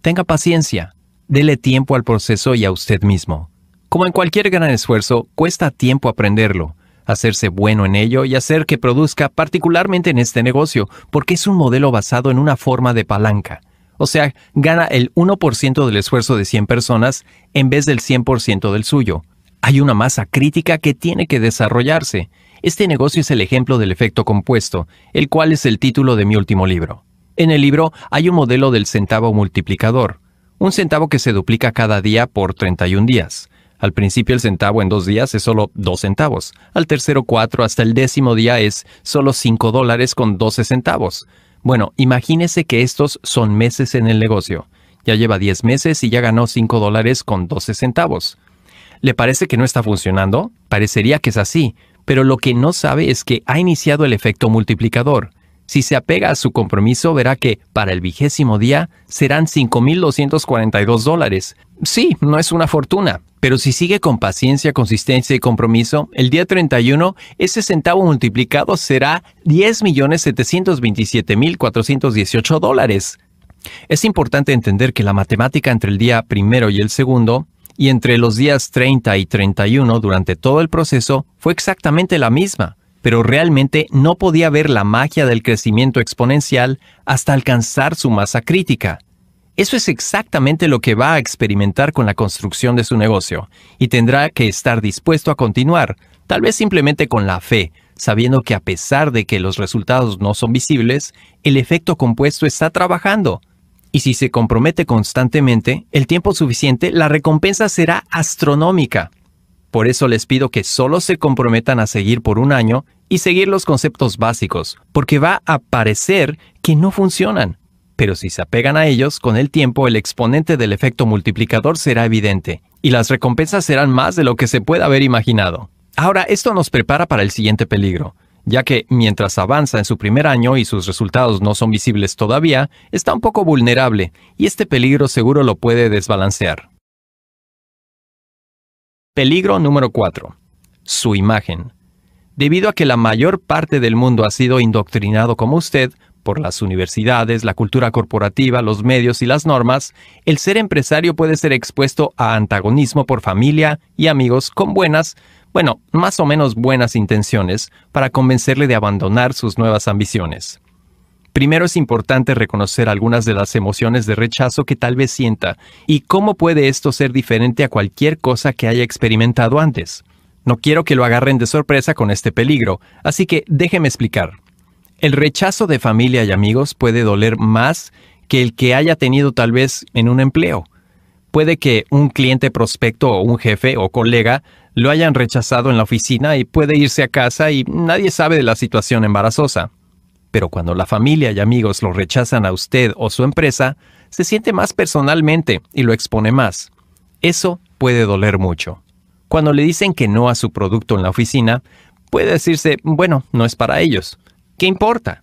Tenga paciencia, dele tiempo al proceso y a usted mismo. Como en cualquier gran esfuerzo, cuesta tiempo aprenderlo, hacerse bueno en ello y hacer que produzca particularmente en este negocio, porque es un modelo basado en una forma de palanca. O sea, gana el 1% del esfuerzo de 100 personas en vez del 100% del suyo. Hay una masa crítica que tiene que desarrollarse este negocio es el ejemplo del efecto compuesto, el cual es el título de mi último libro. En el libro hay un modelo del centavo multiplicador, un centavo que se duplica cada día por 31 días. Al principio el centavo en dos días es solo dos centavos, al tercero cuatro, hasta el décimo día es solo cinco dólares con 12 centavos. Bueno, imagínese que estos son meses en el negocio. Ya lleva 10 meses y ya ganó 5 dólares con 12 centavos. ¿Le parece que no está funcionando? Parecería que es así, pero lo que no sabe es que ha iniciado el efecto multiplicador. Si se apega a su compromiso, verá que para el vigésimo día serán 5.242 dólares. Sí, no es una fortuna, pero si sigue con paciencia, consistencia y compromiso, el día 31 ese centavo multiplicado será 10.727.418 dólares. Es importante entender que la matemática entre el día primero y el segundo y entre los días 30 y 31 durante todo el proceso fue exactamente la misma, pero realmente no podía ver la magia del crecimiento exponencial hasta alcanzar su masa crítica. Eso es exactamente lo que va a experimentar con la construcción de su negocio, y tendrá que estar dispuesto a continuar, tal vez simplemente con la fe, sabiendo que a pesar de que los resultados no son visibles, el efecto compuesto está trabajando, y si se compromete constantemente, el tiempo suficiente, la recompensa será astronómica. Por eso les pido que solo se comprometan a seguir por un año y seguir los conceptos básicos, porque va a parecer que no funcionan. Pero si se apegan a ellos, con el tiempo el exponente del efecto multiplicador será evidente, y las recompensas serán más de lo que se puede haber imaginado. Ahora, esto nos prepara para el siguiente peligro ya que mientras avanza en su primer año y sus resultados no son visibles todavía, está un poco vulnerable y este peligro seguro lo puede desbalancear. Peligro número 4. Su imagen. Debido a que la mayor parte del mundo ha sido indoctrinado como usted, por las universidades, la cultura corporativa, los medios y las normas, el ser empresario puede ser expuesto a antagonismo por familia y amigos con buenas, bueno, más o menos buenas intenciones para convencerle de abandonar sus nuevas ambiciones. Primero es importante reconocer algunas de las emociones de rechazo que tal vez sienta y cómo puede esto ser diferente a cualquier cosa que haya experimentado antes. No quiero que lo agarren de sorpresa con este peligro, así que déjeme explicar. El rechazo de familia y amigos puede doler más que el que haya tenido tal vez en un empleo. Puede que un cliente prospecto o un jefe o colega lo hayan rechazado en la oficina y puede irse a casa y nadie sabe de la situación embarazosa. Pero cuando la familia y amigos lo rechazan a usted o su empresa, se siente más personalmente y lo expone más. Eso puede doler mucho. Cuando le dicen que no a su producto en la oficina, puede decirse, bueno, no es para ellos. ¿Qué importa?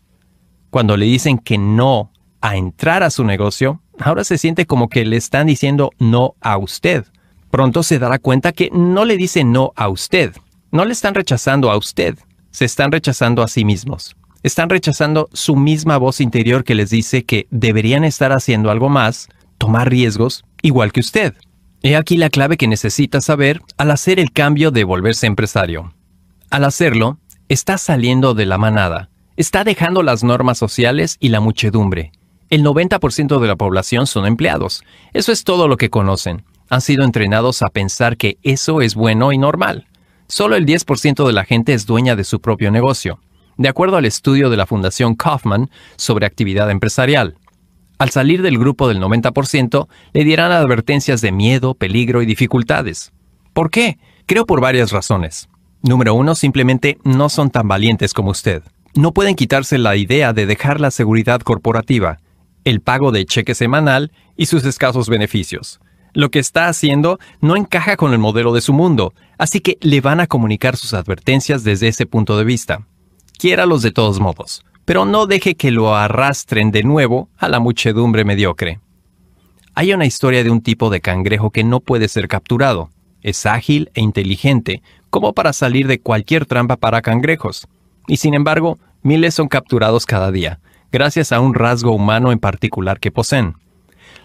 Cuando le dicen que no a entrar a su negocio, ahora se siente como que le están diciendo no a usted. Pronto se dará cuenta que no le dicen no a usted. No le están rechazando a usted. Se están rechazando a sí mismos. Están rechazando su misma voz interior que les dice que deberían estar haciendo algo más, tomar riesgos, igual que usted. He aquí la clave que necesita saber al hacer el cambio de volverse empresario. Al hacerlo, está saliendo de la manada, está dejando las normas sociales y la muchedumbre, el 90% de la población son empleados. Eso es todo lo que conocen. Han sido entrenados a pensar que eso es bueno y normal. Solo el 10% de la gente es dueña de su propio negocio, de acuerdo al estudio de la Fundación Kaufman sobre actividad empresarial. Al salir del grupo del 90%, le dirán advertencias de miedo, peligro y dificultades. ¿Por qué? Creo por varias razones. Número uno, simplemente no son tan valientes como usted. No pueden quitarse la idea de dejar la seguridad corporativa el pago de cheque semanal y sus escasos beneficios. Lo que está haciendo no encaja con el modelo de su mundo, así que le van a comunicar sus advertencias desde ese punto de vista. Quiéralos de todos modos, pero no deje que lo arrastren de nuevo a la muchedumbre mediocre. Hay una historia de un tipo de cangrejo que no puede ser capturado. Es ágil e inteligente, como para salir de cualquier trampa para cangrejos. Y sin embargo, miles son capturados cada día, gracias a un rasgo humano en particular que poseen.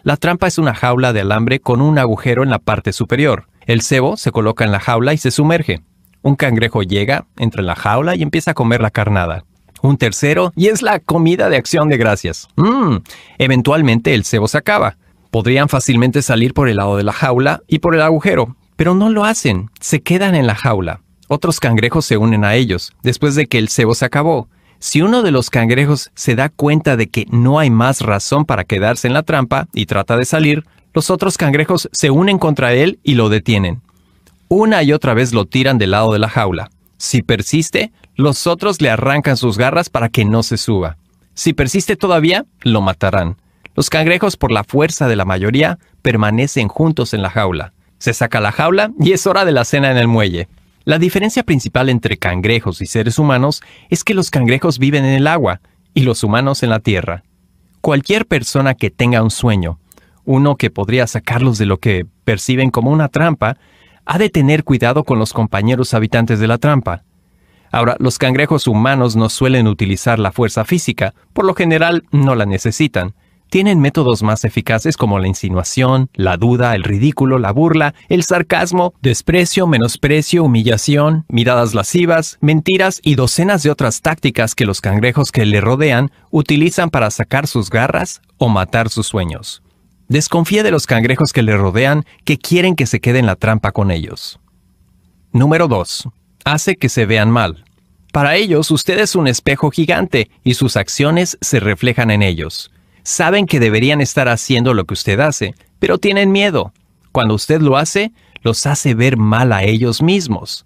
La trampa es una jaula de alambre con un agujero en la parte superior. El cebo se coloca en la jaula y se sumerge. Un cangrejo llega, entra en la jaula y empieza a comer la carnada. Un tercero y es la comida de acción de gracias. Mm, eventualmente el cebo se acaba. Podrían fácilmente salir por el lado de la jaula y por el agujero, pero no lo hacen, se quedan en la jaula. Otros cangrejos se unen a ellos, después de que el cebo se acabó. Si uno de los cangrejos se da cuenta de que no hay más razón para quedarse en la trampa y trata de salir, los otros cangrejos se unen contra él y lo detienen. Una y otra vez lo tiran del lado de la jaula. Si persiste, los otros le arrancan sus garras para que no se suba. Si persiste todavía, lo matarán. Los cangrejos, por la fuerza de la mayoría, permanecen juntos en la jaula. Se saca la jaula y es hora de la cena en el muelle. La diferencia principal entre cangrejos y seres humanos es que los cangrejos viven en el agua y los humanos en la tierra. Cualquier persona que tenga un sueño, uno que podría sacarlos de lo que perciben como una trampa, ha de tener cuidado con los compañeros habitantes de la trampa. Ahora, los cangrejos humanos no suelen utilizar la fuerza física, por lo general no la necesitan tienen métodos más eficaces como la insinuación, la duda, el ridículo, la burla, el sarcasmo, desprecio, menosprecio, humillación, miradas lascivas, mentiras y docenas de otras tácticas que los cangrejos que le rodean utilizan para sacar sus garras o matar sus sueños. Desconfía de los cangrejos que le rodean que quieren que se quede en la trampa con ellos. Número 2. Hace que se vean mal. Para ellos, usted es un espejo gigante y sus acciones se reflejan en ellos saben que deberían estar haciendo lo que usted hace, pero tienen miedo. Cuando usted lo hace, los hace ver mal a ellos mismos.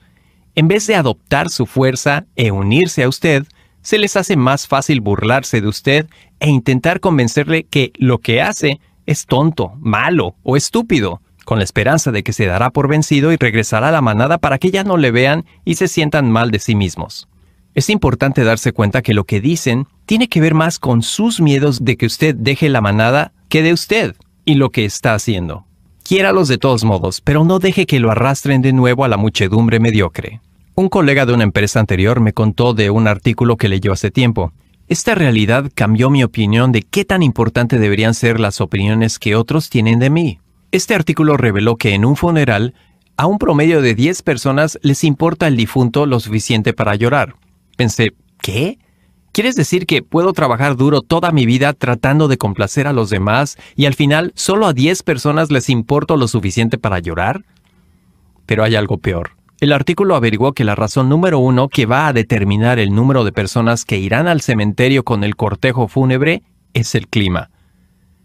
En vez de adoptar su fuerza e unirse a usted, se les hace más fácil burlarse de usted e intentar convencerle que lo que hace es tonto, malo o estúpido, con la esperanza de que se dará por vencido y regresará a la manada para que ya no le vean y se sientan mal de sí mismos. Es importante darse cuenta que lo que dicen tiene que ver más con sus miedos de que usted deje la manada que de usted y lo que está haciendo. Quiéralos de todos modos, pero no deje que lo arrastren de nuevo a la muchedumbre mediocre. Un colega de una empresa anterior me contó de un artículo que leyó hace tiempo. Esta realidad cambió mi opinión de qué tan importante deberían ser las opiniones que otros tienen de mí. Este artículo reveló que en un funeral, a un promedio de 10 personas les importa el difunto lo suficiente para llorar, Pensé, ¿qué? ¿Quieres decir que puedo trabajar duro toda mi vida tratando de complacer a los demás y al final solo a 10 personas les importo lo suficiente para llorar? Pero hay algo peor. El artículo averiguó que la razón número uno que va a determinar el número de personas que irán al cementerio con el cortejo fúnebre es el clima.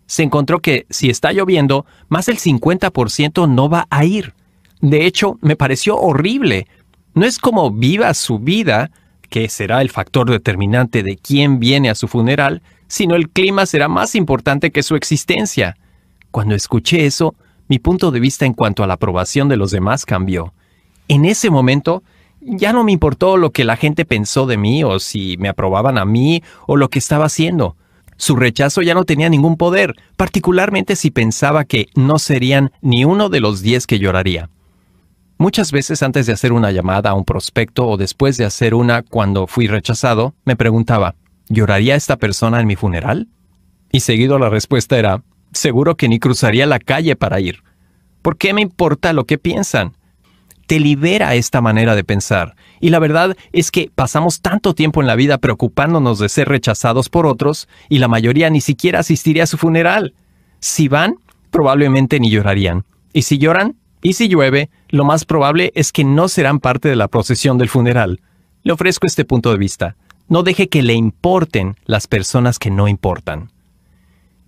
Se encontró que si está lloviendo, más del 50% no va a ir. De hecho, me pareció horrible. No es como viva su vida, que será el factor determinante de quién viene a su funeral, sino el clima será más importante que su existencia. Cuando escuché eso, mi punto de vista en cuanto a la aprobación de los demás cambió. En ese momento, ya no me importó lo que la gente pensó de mí o si me aprobaban a mí o lo que estaba haciendo. Su rechazo ya no tenía ningún poder, particularmente si pensaba que no serían ni uno de los diez que lloraría. Muchas veces antes de hacer una llamada a un prospecto o después de hacer una cuando fui rechazado, me preguntaba, ¿lloraría esta persona en mi funeral? Y seguido la respuesta era, seguro que ni cruzaría la calle para ir. ¿Por qué me importa lo que piensan? Te libera esta manera de pensar. Y la verdad es que pasamos tanto tiempo en la vida preocupándonos de ser rechazados por otros y la mayoría ni siquiera asistiría a su funeral. Si van, probablemente ni llorarían. Y si lloran, y si llueve, lo más probable es que no serán parte de la procesión del funeral. Le ofrezco este punto de vista. No deje que le importen las personas que no importan.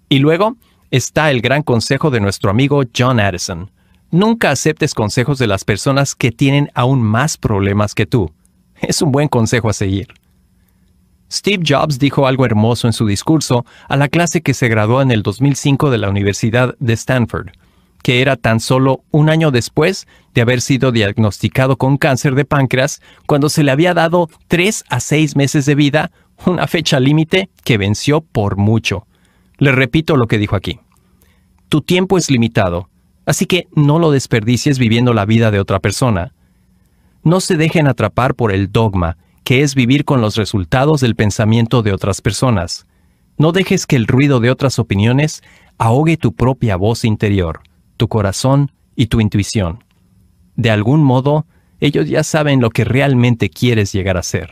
Y luego está el gran consejo de nuestro amigo John Addison. Nunca aceptes consejos de las personas que tienen aún más problemas que tú. Es un buen consejo a seguir. Steve Jobs dijo algo hermoso en su discurso a la clase que se graduó en el 2005 de la Universidad de Stanford que era tan solo un año después de haber sido diagnosticado con cáncer de páncreas cuando se le había dado 3 a 6 meses de vida, una fecha límite que venció por mucho. Le repito lo que dijo aquí. Tu tiempo es limitado, así que no lo desperdicies viviendo la vida de otra persona. No se dejen atrapar por el dogma, que es vivir con los resultados del pensamiento de otras personas. No dejes que el ruido de otras opiniones ahogue tu propia voz interior tu corazón y tu intuición. De algún modo, ellos ya saben lo que realmente quieres llegar a ser.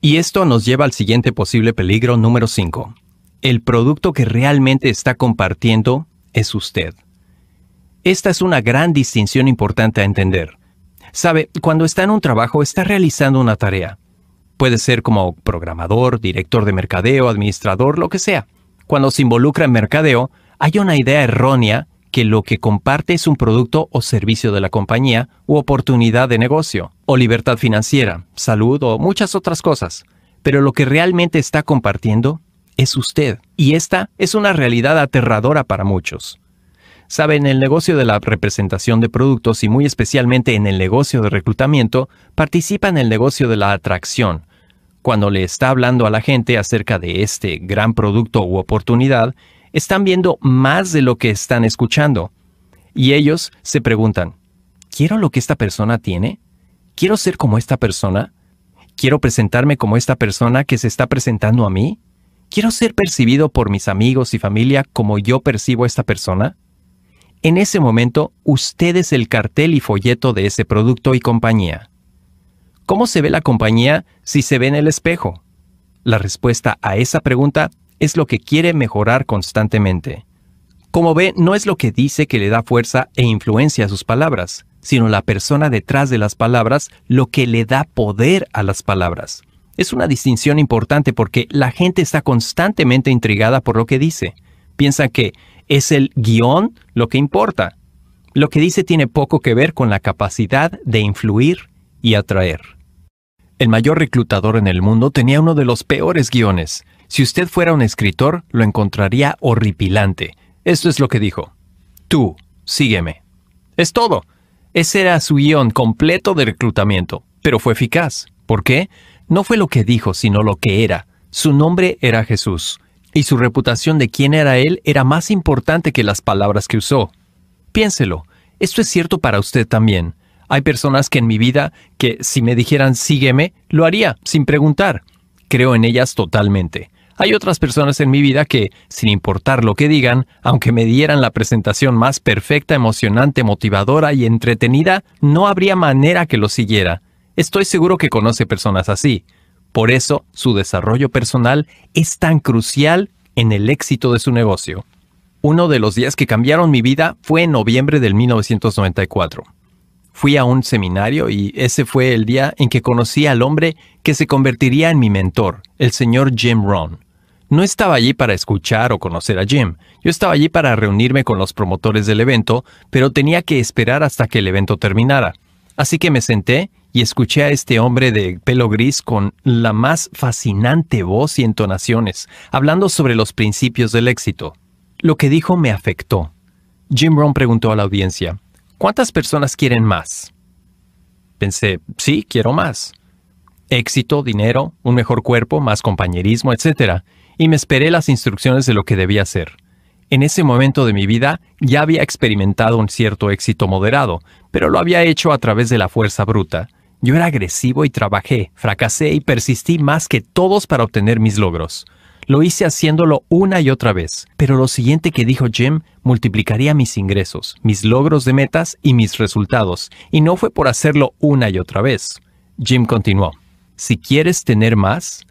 Y esto nos lleva al siguiente posible peligro número 5. El producto que realmente está compartiendo es usted. Esta es una gran distinción importante a entender. Sabe, cuando está en un trabajo está realizando una tarea. Puede ser como programador, director de mercadeo, administrador, lo que sea. Cuando se involucra en mercadeo, hay una idea errónea que lo que comparte es un producto o servicio de la compañía u oportunidad de negocio, o libertad financiera, salud o muchas otras cosas. Pero lo que realmente está compartiendo es usted, y esta es una realidad aterradora para muchos. Saben, en el negocio de la representación de productos y muy especialmente en el negocio de reclutamiento, participa en el negocio de la atracción. Cuando le está hablando a la gente acerca de este gran producto u oportunidad, están viendo más de lo que están escuchando. Y ellos se preguntan, ¿quiero lo que esta persona tiene? ¿Quiero ser como esta persona? ¿Quiero presentarme como esta persona que se está presentando a mí? ¿Quiero ser percibido por mis amigos y familia como yo percibo a esta persona? En ese momento, usted es el cartel y folleto de ese producto y compañía. ¿Cómo se ve la compañía si se ve en el espejo? La respuesta a esa pregunta es lo que quiere mejorar constantemente. Como ve, no es lo que dice que le da fuerza e influencia a sus palabras, sino la persona detrás de las palabras lo que le da poder a las palabras. Es una distinción importante porque la gente está constantemente intrigada por lo que dice. Piensa que es el guión lo que importa. Lo que dice tiene poco que ver con la capacidad de influir y atraer. El mayor reclutador en el mundo tenía uno de los peores guiones. Si usted fuera un escritor, lo encontraría horripilante. Esto es lo que dijo. Tú, sígueme. Es todo. Ese era su guión completo de reclutamiento, pero fue eficaz. ¿Por qué? No fue lo que dijo, sino lo que era. Su nombre era Jesús, y su reputación de quién era él era más importante que las palabras que usó. Piénselo, esto es cierto para usted también. Hay personas que en mi vida que si me dijeran sígueme, lo haría sin preguntar. Creo en ellas totalmente. Hay otras personas en mi vida que, sin importar lo que digan, aunque me dieran la presentación más perfecta, emocionante, motivadora y entretenida, no habría manera que lo siguiera. Estoy seguro que conoce personas así. Por eso, su desarrollo personal es tan crucial en el éxito de su negocio. Uno de los días que cambiaron mi vida fue en noviembre del 1994. Fui a un seminario y ese fue el día en que conocí al hombre que se convertiría en mi mentor, el señor Jim Rohn. No estaba allí para escuchar o conocer a Jim, yo estaba allí para reunirme con los promotores del evento, pero tenía que esperar hasta que el evento terminara. Así que me senté y escuché a este hombre de pelo gris con la más fascinante voz y entonaciones, hablando sobre los principios del éxito. Lo que dijo me afectó. Jim Rohn preguntó a la audiencia, ¿cuántas personas quieren más? Pensé, sí, quiero más. Éxito, dinero, un mejor cuerpo, más compañerismo, etc y me esperé las instrucciones de lo que debía hacer. En ese momento de mi vida ya había experimentado un cierto éxito moderado, pero lo había hecho a través de la fuerza bruta. Yo era agresivo y trabajé, fracasé y persistí más que todos para obtener mis logros. Lo hice haciéndolo una y otra vez, pero lo siguiente que dijo Jim multiplicaría mis ingresos, mis logros de metas y mis resultados, y no fue por hacerlo una y otra vez. Jim continuó, si quieres tener más,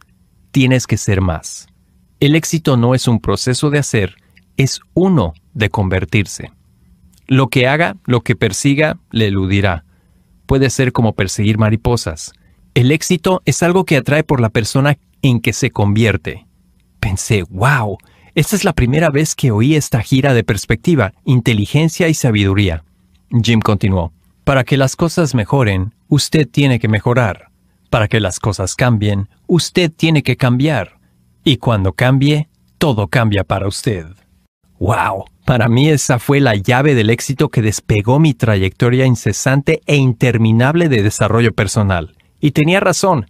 tienes que ser más. El éxito no es un proceso de hacer, es uno de convertirse. Lo que haga, lo que persiga, le eludirá. Puede ser como perseguir mariposas. El éxito es algo que atrae por la persona en que se convierte. Pensé, wow, esta es la primera vez que oí esta gira de perspectiva, inteligencia y sabiduría. Jim continuó, para que las cosas mejoren, usted tiene que mejorar. Para que las cosas cambien, usted tiene que cambiar. Y cuando cambie, todo cambia para usted. ¡Wow! Para mí esa fue la llave del éxito que despegó mi trayectoria incesante e interminable de desarrollo personal. Y tenía razón.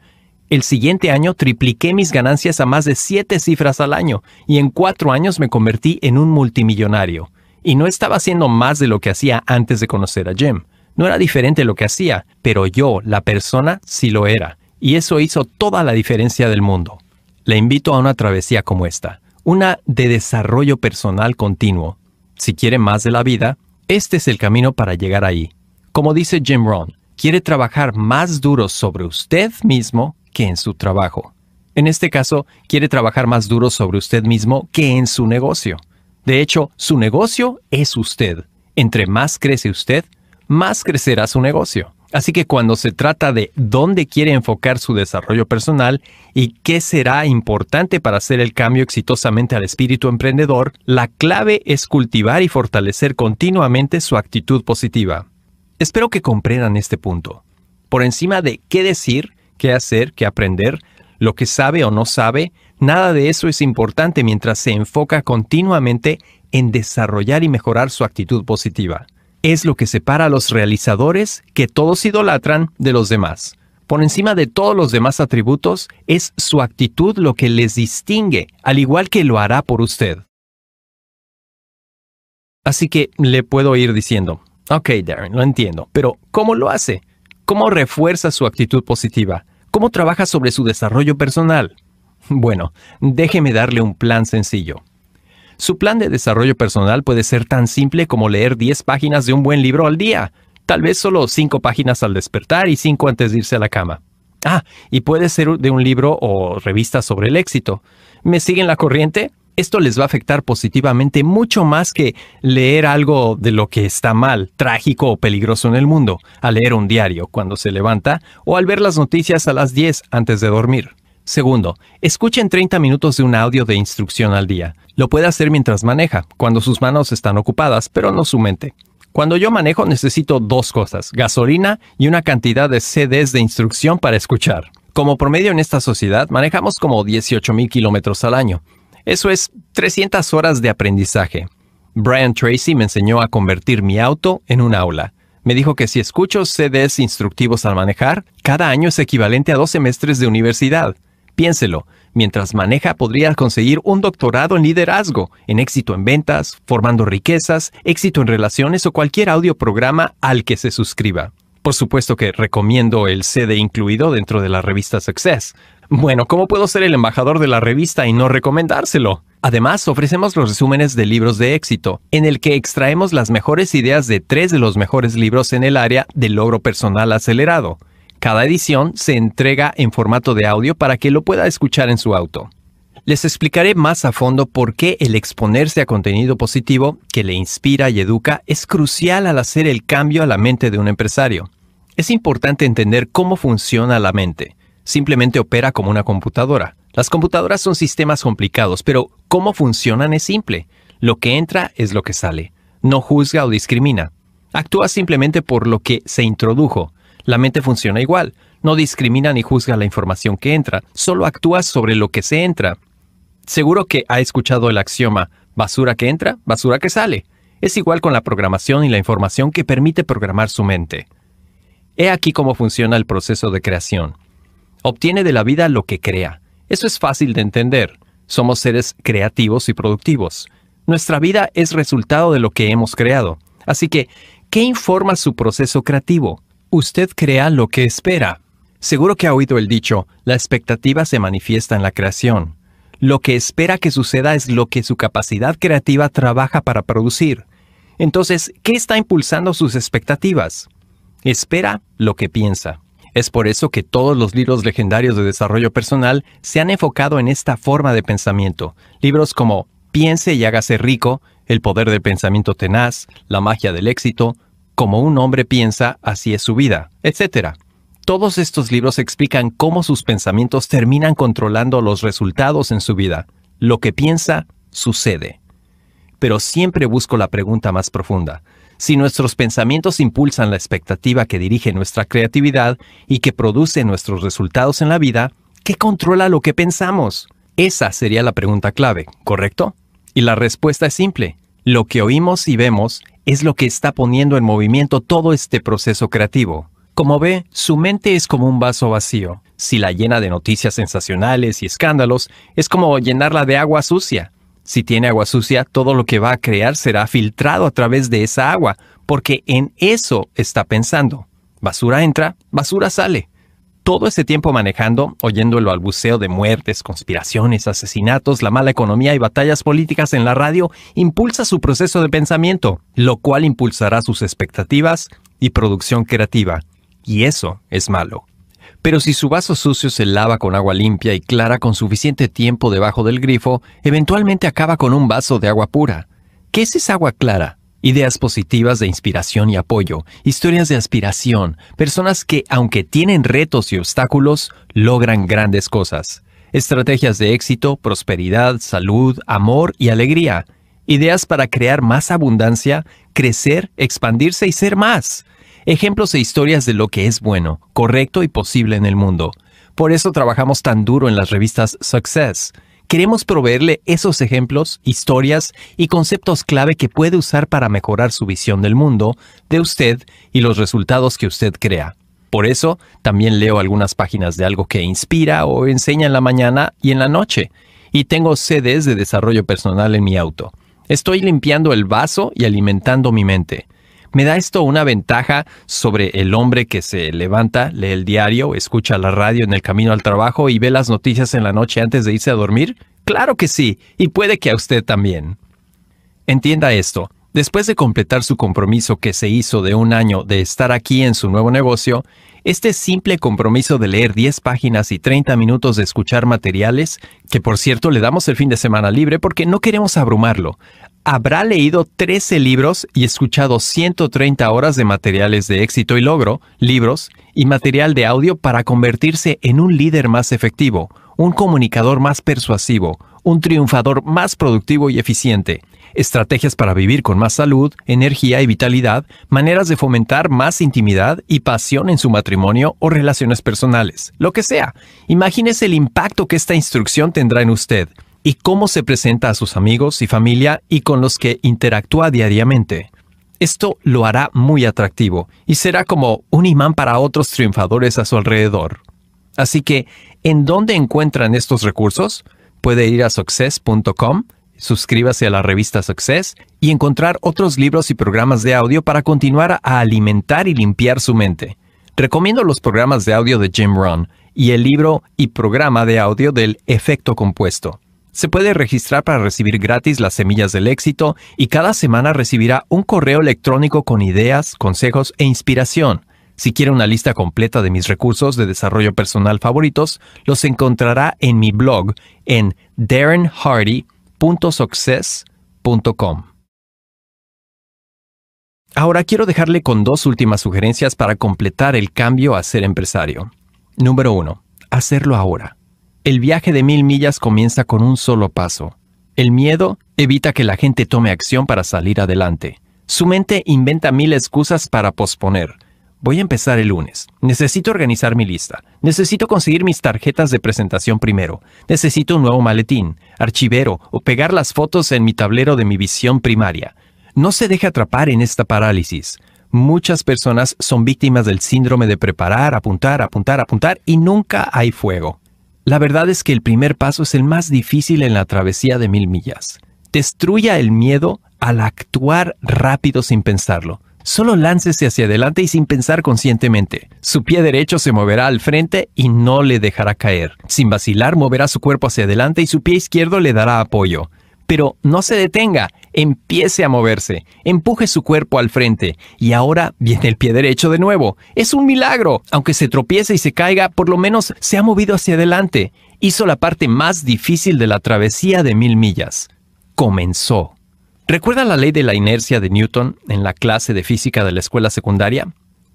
El siguiente año tripliqué mis ganancias a más de siete cifras al año y en cuatro años me convertí en un multimillonario. Y no estaba haciendo más de lo que hacía antes de conocer a Jim. No era diferente lo que hacía, pero yo, la persona, sí lo era. Y eso hizo toda la diferencia del mundo le invito a una travesía como esta, una de desarrollo personal continuo. Si quiere más de la vida, este es el camino para llegar ahí. Como dice Jim Rohn, quiere trabajar más duro sobre usted mismo que en su trabajo. En este caso, quiere trabajar más duro sobre usted mismo que en su negocio. De hecho, su negocio es usted. Entre más crece usted, más crecerá su negocio. Así que cuando se trata de dónde quiere enfocar su desarrollo personal y qué será importante para hacer el cambio exitosamente al espíritu emprendedor, la clave es cultivar y fortalecer continuamente su actitud positiva. Espero que comprendan este punto. Por encima de qué decir, qué hacer, qué aprender, lo que sabe o no sabe, nada de eso es importante mientras se enfoca continuamente en desarrollar y mejorar su actitud positiva es lo que separa a los realizadores que todos idolatran de los demás. Por encima de todos los demás atributos, es su actitud lo que les distingue, al igual que lo hará por usted. Así que le puedo ir diciendo, ok Darren, lo entiendo, pero ¿cómo lo hace? ¿Cómo refuerza su actitud positiva? ¿Cómo trabaja sobre su desarrollo personal? Bueno, déjeme darle un plan sencillo. Su plan de desarrollo personal puede ser tan simple como leer 10 páginas de un buen libro al día, tal vez solo 5 páginas al despertar y 5 antes de irse a la cama. Ah, y puede ser de un libro o revista sobre el éxito. ¿Me siguen la corriente? Esto les va a afectar positivamente mucho más que leer algo de lo que está mal, trágico o peligroso en el mundo, al leer un diario cuando se levanta o al ver las noticias a las 10 antes de dormir. Segundo, escuchen 30 minutos de un audio de instrucción al día. Lo puede hacer mientras maneja, cuando sus manos están ocupadas, pero no su mente. Cuando yo manejo necesito dos cosas, gasolina y una cantidad de CDs de instrucción para escuchar. Como promedio en esta sociedad, manejamos como 18.000 kilómetros al año. Eso es 300 horas de aprendizaje. Brian Tracy me enseñó a convertir mi auto en un aula. Me dijo que si escucho CDs instructivos al manejar, cada año es equivalente a dos semestres de universidad. Piénselo, mientras maneja podría conseguir un doctorado en liderazgo, en éxito en ventas, formando riquezas, éxito en relaciones o cualquier audioprograma al que se suscriba. Por supuesto que recomiendo el CD incluido dentro de la revista Success. Bueno, ¿cómo puedo ser el embajador de la revista y no recomendárselo? Además, ofrecemos los resúmenes de libros de éxito, en el que extraemos las mejores ideas de tres de los mejores libros en el área del logro personal acelerado. Cada edición se entrega en formato de audio para que lo pueda escuchar en su auto. Les explicaré más a fondo por qué el exponerse a contenido positivo que le inspira y educa es crucial al hacer el cambio a la mente de un empresario. Es importante entender cómo funciona la mente. Simplemente opera como una computadora. Las computadoras son sistemas complicados, pero cómo funcionan es simple. Lo que entra es lo que sale. No juzga o discrimina. Actúa simplemente por lo que se introdujo. La mente funciona igual, no discrimina ni juzga la información que entra, solo actúa sobre lo que se entra. Seguro que ha escuchado el axioma, basura que entra, basura que sale. Es igual con la programación y la información que permite programar su mente. He aquí cómo funciona el proceso de creación. Obtiene de la vida lo que crea. Eso es fácil de entender. Somos seres creativos y productivos. Nuestra vida es resultado de lo que hemos creado. Así que, ¿qué informa su proceso creativo? Usted crea lo que espera. Seguro que ha oído el dicho, la expectativa se manifiesta en la creación. Lo que espera que suceda es lo que su capacidad creativa trabaja para producir. Entonces, ¿qué está impulsando sus expectativas? Espera lo que piensa. Es por eso que todos los libros legendarios de desarrollo personal se han enfocado en esta forma de pensamiento. Libros como Piense y hágase rico, El poder del pensamiento tenaz, La magia del éxito, como un hombre piensa, así es su vida, etc. Todos estos libros explican cómo sus pensamientos terminan controlando los resultados en su vida. Lo que piensa, sucede. Pero siempre busco la pregunta más profunda. Si nuestros pensamientos impulsan la expectativa que dirige nuestra creatividad y que produce nuestros resultados en la vida, ¿qué controla lo que pensamos? Esa sería la pregunta clave, ¿correcto? Y la respuesta es simple. Lo que oímos y vemos es lo que está poniendo en movimiento todo este proceso creativo. Como ve, su mente es como un vaso vacío. Si la llena de noticias sensacionales y escándalos, es como llenarla de agua sucia. Si tiene agua sucia, todo lo que va a crear será filtrado a través de esa agua, porque en eso está pensando. Basura entra, basura sale todo ese tiempo manejando, oyendo el balbuceo de muertes, conspiraciones, asesinatos, la mala economía y batallas políticas en la radio, impulsa su proceso de pensamiento, lo cual impulsará sus expectativas y producción creativa. Y eso es malo. Pero si su vaso sucio se lava con agua limpia y clara con suficiente tiempo debajo del grifo, eventualmente acaba con un vaso de agua pura. ¿Qué es esa agua clara? Ideas positivas de inspiración y apoyo, historias de aspiración, personas que, aunque tienen retos y obstáculos, logran grandes cosas. Estrategias de éxito, prosperidad, salud, amor y alegría. Ideas para crear más abundancia, crecer, expandirse y ser más. Ejemplos e historias de lo que es bueno, correcto y posible en el mundo. Por eso trabajamos tan duro en las revistas Success, Queremos proveerle esos ejemplos, historias y conceptos clave que puede usar para mejorar su visión del mundo, de usted y los resultados que usted crea. Por eso, también leo algunas páginas de algo que inspira o enseña en la mañana y en la noche. Y tengo CDs de desarrollo personal en mi auto. Estoy limpiando el vaso y alimentando mi mente. ¿Me da esto una ventaja sobre el hombre que se levanta, lee el diario, escucha la radio en el camino al trabajo y ve las noticias en la noche antes de irse a dormir? Claro que sí, y puede que a usted también. Entienda esto. Después de completar su compromiso que se hizo de un año de estar aquí en su nuevo negocio, este simple compromiso de leer 10 páginas y 30 minutos de escuchar materiales, que por cierto le damos el fin de semana libre porque no queremos abrumarlo, habrá leído 13 libros y escuchado 130 horas de materiales de éxito y logro, libros y material de audio para convertirse en un líder más efectivo, un comunicador más persuasivo, un triunfador más productivo y eficiente, estrategias para vivir con más salud, energía y vitalidad, maneras de fomentar más intimidad y pasión en su matrimonio o relaciones personales, lo que sea. Imagínese el impacto que esta instrucción tendrá en usted y cómo se presenta a sus amigos y familia y con los que interactúa diariamente. Esto lo hará muy atractivo y será como un imán para otros triunfadores a su alrededor. Así que, ¿en dónde encuentran estos recursos? Puede ir a success.com, suscríbase a la revista Success y encontrar otros libros y programas de audio para continuar a alimentar y limpiar su mente. Recomiendo los programas de audio de Jim Rohn y el libro y programa de audio del efecto compuesto se puede registrar para recibir gratis las semillas del éxito y cada semana recibirá un correo electrónico con ideas, consejos e inspiración. Si quiere una lista completa de mis recursos de desarrollo personal favoritos, los encontrará en mi blog en darrenhardy.success.com. Ahora quiero dejarle con dos últimas sugerencias para completar el cambio a ser empresario. Número 1. Hacerlo ahora. El viaje de mil millas comienza con un solo paso. El miedo evita que la gente tome acción para salir adelante. Su mente inventa mil excusas para posponer. Voy a empezar el lunes. Necesito organizar mi lista. Necesito conseguir mis tarjetas de presentación primero. Necesito un nuevo maletín, archivero o pegar las fotos en mi tablero de mi visión primaria. No se deje atrapar en esta parálisis. Muchas personas son víctimas del síndrome de preparar, apuntar, apuntar, apuntar y nunca hay fuego. La verdad es que el primer paso es el más difícil en la travesía de mil millas. Destruya el miedo al actuar rápido sin pensarlo. Solo láncese hacia adelante y sin pensar conscientemente. Su pie derecho se moverá al frente y no le dejará caer. Sin vacilar, moverá su cuerpo hacia adelante y su pie izquierdo le dará apoyo pero no se detenga, empiece a moverse, empuje su cuerpo al frente y ahora viene el pie derecho de nuevo. Es un milagro, aunque se tropiece y se caiga, por lo menos se ha movido hacia adelante. Hizo la parte más difícil de la travesía de mil millas. Comenzó. ¿Recuerda la ley de la inercia de Newton en la clase de física de la escuela secundaria?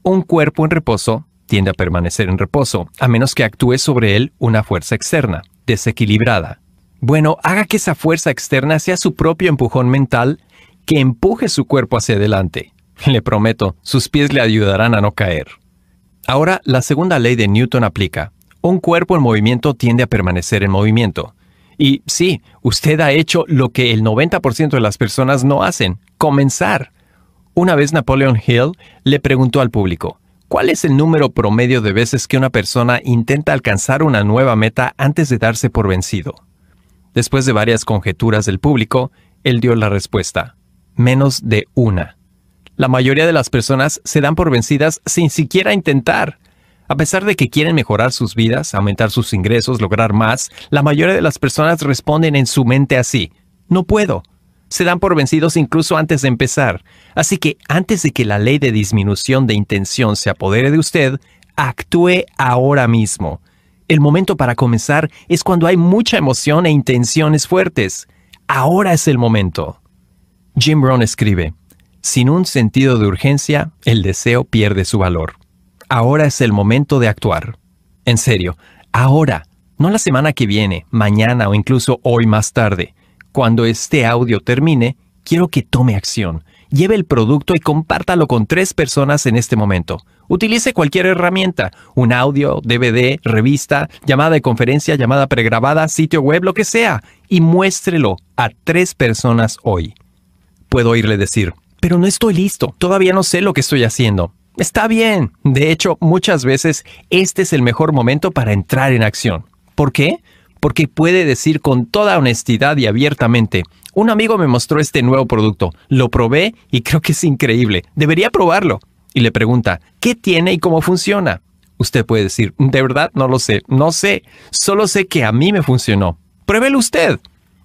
Un cuerpo en reposo tiende a permanecer en reposo, a menos que actúe sobre él una fuerza externa, desequilibrada, bueno, haga que esa fuerza externa sea su propio empujón mental que empuje su cuerpo hacia adelante. Le prometo, sus pies le ayudarán a no caer. Ahora, la segunda ley de Newton aplica. Un cuerpo en movimiento tiende a permanecer en movimiento. Y sí, usted ha hecho lo que el 90% de las personas no hacen, comenzar. Una vez Napoleon Hill le preguntó al público, ¿cuál es el número promedio de veces que una persona intenta alcanzar una nueva meta antes de darse por vencido? Después de varias conjeturas del público, él dio la respuesta. Menos de una. La mayoría de las personas se dan por vencidas sin siquiera intentar. A pesar de que quieren mejorar sus vidas, aumentar sus ingresos, lograr más, la mayoría de las personas responden en su mente así. No puedo. Se dan por vencidos incluso antes de empezar. Así que antes de que la ley de disminución de intención se apodere de usted, actúe ahora mismo. El momento para comenzar es cuando hay mucha emoción e intenciones fuertes. Ahora es el momento. Jim Brown escribe, sin un sentido de urgencia, el deseo pierde su valor. Ahora es el momento de actuar. En serio, ahora, no la semana que viene, mañana o incluso hoy más tarde. Cuando este audio termine, quiero que tome acción, lleve el producto y compártalo con tres personas en este momento. Utilice cualquier herramienta, un audio, DVD, revista, llamada de conferencia, llamada pregrabada, sitio web, lo que sea, y muéstrelo a tres personas hoy. Puedo oírle decir, pero no estoy listo, todavía no sé lo que estoy haciendo. Está bien, de hecho muchas veces este es el mejor momento para entrar en acción. ¿Por qué? Porque puede decir con toda honestidad y abiertamente, un amigo me mostró este nuevo producto, lo probé y creo que es increíble, debería probarlo y le pregunta, ¿qué tiene y cómo funciona? Usted puede decir, de verdad no lo sé, no sé, solo sé que a mí me funcionó. Pruébelo usted.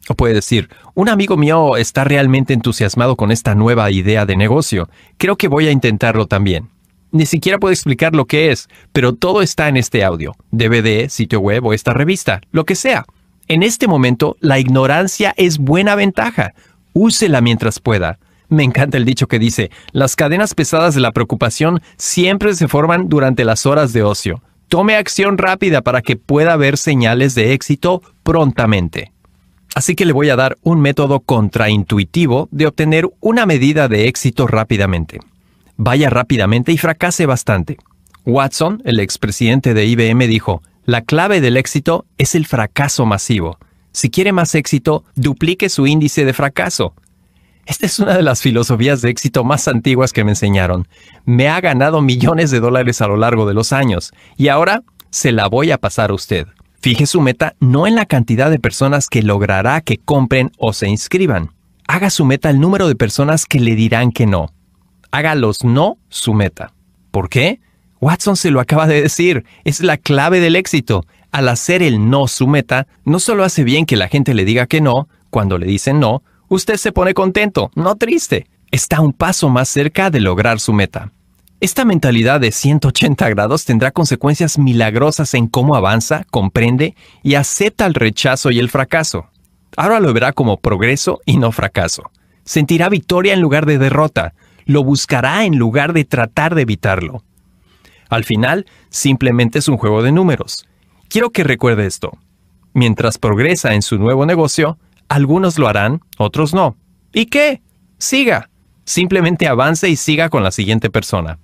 O puede decir, un amigo mío está realmente entusiasmado con esta nueva idea de negocio. Creo que voy a intentarlo también. Ni siquiera puedo explicar lo que es, pero todo está en este audio, DVD, sitio web o esta revista, lo que sea. En este momento, la ignorancia es buena ventaja. Úsela mientras pueda. Me encanta el dicho que dice, las cadenas pesadas de la preocupación siempre se forman durante las horas de ocio. Tome acción rápida para que pueda ver señales de éxito prontamente. Así que le voy a dar un método contraintuitivo de obtener una medida de éxito rápidamente. Vaya rápidamente y fracase bastante. Watson, el expresidente de IBM, dijo, la clave del éxito es el fracaso masivo. Si quiere más éxito, duplique su índice de fracaso. Esta es una de las filosofías de éxito más antiguas que me enseñaron. Me ha ganado millones de dólares a lo largo de los años y ahora se la voy a pasar a usted. Fije su meta no en la cantidad de personas que logrará que compren o se inscriban. Haga su meta el número de personas que le dirán que no. Hágalos no su meta. ¿Por qué? Watson se lo acaba de decir. Es la clave del éxito. Al hacer el no su meta, no solo hace bien que la gente le diga que no, cuando le dicen no, usted se pone contento, no triste. Está un paso más cerca de lograr su meta. Esta mentalidad de 180 grados tendrá consecuencias milagrosas en cómo avanza, comprende y acepta el rechazo y el fracaso. Ahora lo verá como progreso y no fracaso. Sentirá victoria en lugar de derrota. Lo buscará en lugar de tratar de evitarlo. Al final, simplemente es un juego de números. Quiero que recuerde esto. Mientras progresa en su nuevo negocio, algunos lo harán, otros no. ¿Y qué? Siga. Simplemente avance y siga con la siguiente persona.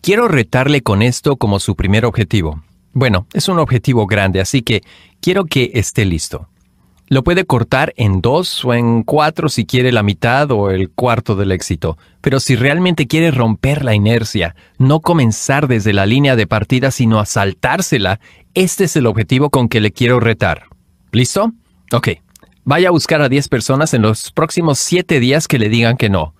Quiero retarle con esto como su primer objetivo. Bueno, es un objetivo grande, así que quiero que esté listo. Lo puede cortar en dos o en cuatro si quiere la mitad o el cuarto del éxito, pero si realmente quiere romper la inercia, no comenzar desde la línea de partida sino asaltársela, este es el objetivo con que le quiero retar. ¿Listo? Ok, Vaya a buscar a 10 personas en los próximos 7 días que le digan que no.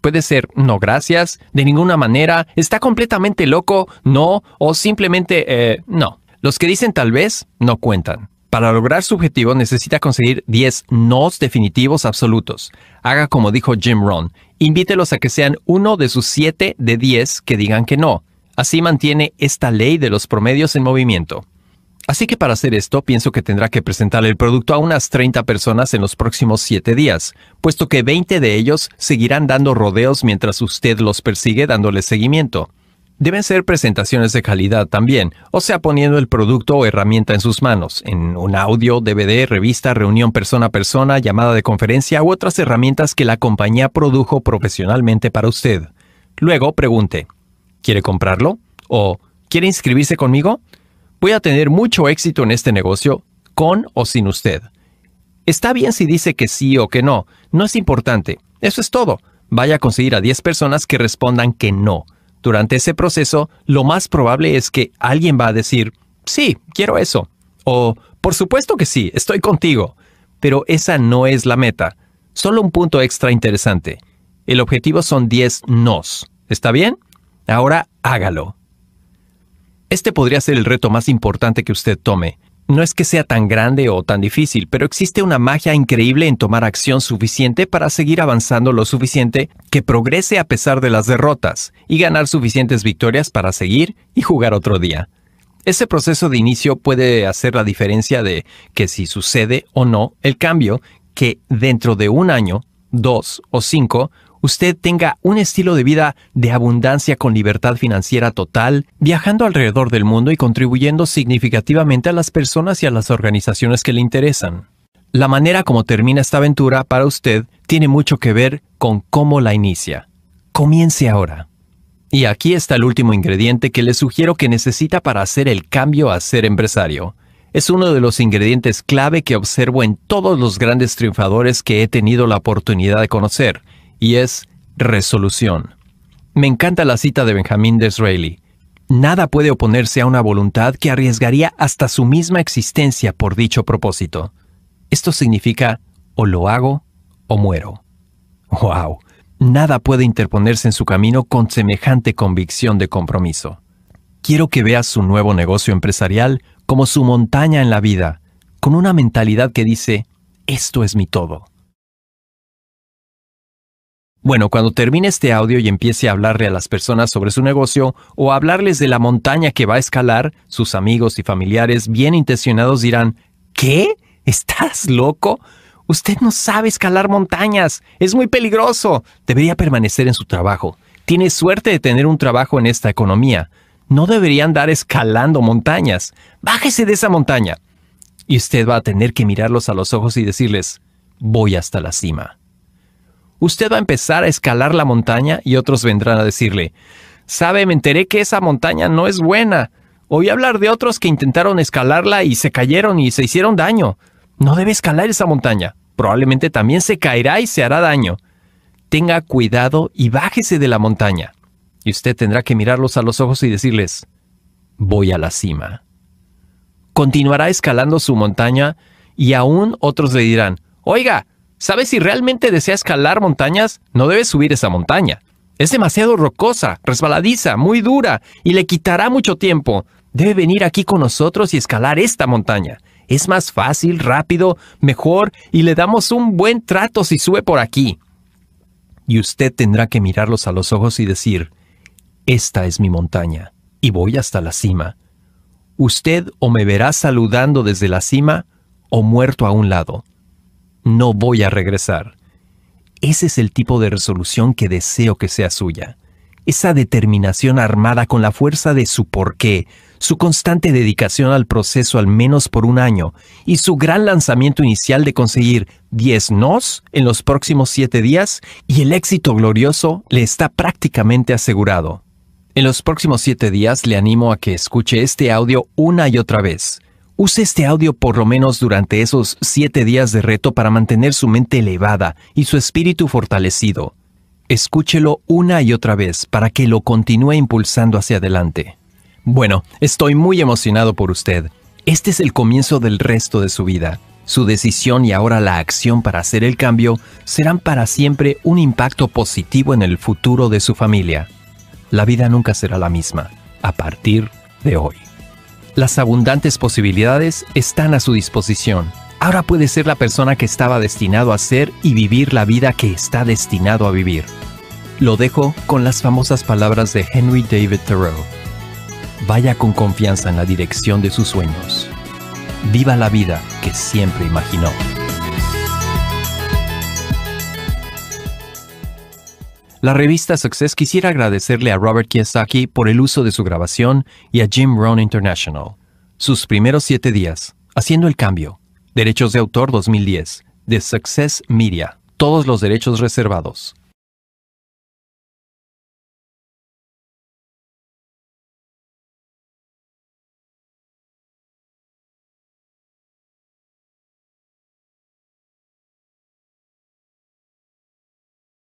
Puede ser no gracias, de ninguna manera, está completamente loco, no, o simplemente eh, no. Los que dicen tal vez no cuentan. Para lograr su objetivo necesita conseguir 10 nos definitivos absolutos. Haga como dijo Jim Rohn, invítelos a que sean uno de sus 7 de 10 que digan que no. Así mantiene esta ley de los promedios en movimiento. Así que para hacer esto, pienso que tendrá que presentar el producto a unas 30 personas en los próximos 7 días, puesto que 20 de ellos seguirán dando rodeos mientras usted los persigue dándole seguimiento. Deben ser presentaciones de calidad también, o sea, poniendo el producto o herramienta en sus manos, en un audio, DVD, revista, reunión persona a persona, llamada de conferencia u otras herramientas que la compañía produjo profesionalmente para usted. Luego pregunte, ¿quiere comprarlo? ¿O quiere inscribirse conmigo? Voy a tener mucho éxito en este negocio, con o sin usted. Está bien si dice que sí o que no, no es importante, eso es todo. Vaya a conseguir a 10 personas que respondan que no. Durante ese proceso, lo más probable es que alguien va a decir, sí, quiero eso. O, por supuesto que sí, estoy contigo. Pero esa no es la meta. Solo un punto extra interesante. El objetivo son 10 nos. ¿Está bien? Ahora hágalo. Este podría ser el reto más importante que usted tome. No es que sea tan grande o tan difícil, pero existe una magia increíble en tomar acción suficiente para seguir avanzando lo suficiente que progrese a pesar de las derrotas y ganar suficientes victorias para seguir y jugar otro día. Ese proceso de inicio puede hacer la diferencia de que si sucede o no el cambio que dentro de un año, dos o cinco usted tenga un estilo de vida de abundancia con libertad financiera total, viajando alrededor del mundo y contribuyendo significativamente a las personas y a las organizaciones que le interesan. La manera como termina esta aventura para usted tiene mucho que ver con cómo la inicia. Comience ahora. Y aquí está el último ingrediente que le sugiero que necesita para hacer el cambio a ser empresario es uno de los ingredientes clave que observo en todos los grandes triunfadores que he tenido la oportunidad de conocer, y es resolución. Me encanta la cita de Benjamin Disraeli. Nada puede oponerse a una voluntad que arriesgaría hasta su misma existencia por dicho propósito. Esto significa o lo hago o muero. ¡Wow! Nada puede interponerse en su camino con semejante convicción de compromiso. Quiero que veas su nuevo negocio empresarial como su montaña en la vida, con una mentalidad que dice, esto es mi todo. Bueno, cuando termine este audio y empiece a hablarle a las personas sobre su negocio o a hablarles de la montaña que va a escalar, sus amigos y familiares bien intencionados dirán, ¿qué? ¿Estás loco? Usted no sabe escalar montañas. Es muy peligroso. Debería permanecer en su trabajo. Tiene suerte de tener un trabajo en esta economía. No debería andar escalando montañas. Bájese de esa montaña. Y usted va a tener que mirarlos a los ojos y decirles, voy hasta la cima. Usted va a empezar a escalar la montaña y otros vendrán a decirle, sabe, me enteré que esa montaña no es buena. Oí hablar de otros que intentaron escalarla y se cayeron y se hicieron daño. No debe escalar esa montaña. Probablemente también se caerá y se hará daño. Tenga cuidado y bájese de la montaña. Y usted tendrá que mirarlos a los ojos y decirles, voy a la cima. Continuará escalando su montaña y aún otros le dirán, oiga, ¿sabe si realmente desea escalar montañas? No debe subir esa montaña. Es demasiado rocosa, resbaladiza, muy dura y le quitará mucho tiempo. Debe venir aquí con nosotros y escalar esta montaña. Es más fácil, rápido, mejor y le damos un buen trato si sube por aquí. Y usted tendrá que mirarlos a los ojos y decir, esta es mi montaña y voy hasta la cima. Usted o me verá saludando desde la cima o muerto a un lado no voy a regresar. Ese es el tipo de resolución que deseo que sea suya. Esa determinación armada con la fuerza de su por qué, su constante dedicación al proceso al menos por un año y su gran lanzamiento inicial de conseguir 10 nos en los próximos 7 días y el éxito glorioso le está prácticamente asegurado. En los próximos 7 días le animo a que escuche este audio una y otra vez Use este audio por lo menos durante esos siete días de reto para mantener su mente elevada y su espíritu fortalecido. Escúchelo una y otra vez para que lo continúe impulsando hacia adelante. Bueno, estoy muy emocionado por usted. Este es el comienzo del resto de su vida. Su decisión y ahora la acción para hacer el cambio serán para siempre un impacto positivo en el futuro de su familia. La vida nunca será la misma a partir de hoy. Las abundantes posibilidades están a su disposición. Ahora puede ser la persona que estaba destinado a ser y vivir la vida que está destinado a vivir. Lo dejo con las famosas palabras de Henry David Thoreau. Vaya con confianza en la dirección de sus sueños. Viva la vida que siempre imaginó. La revista Success quisiera agradecerle a Robert Kiyosaki por el uso de su grabación y a Jim Rohn International. Sus primeros siete días, haciendo el cambio. Derechos de autor 2010, de Success Media. Todos los derechos reservados.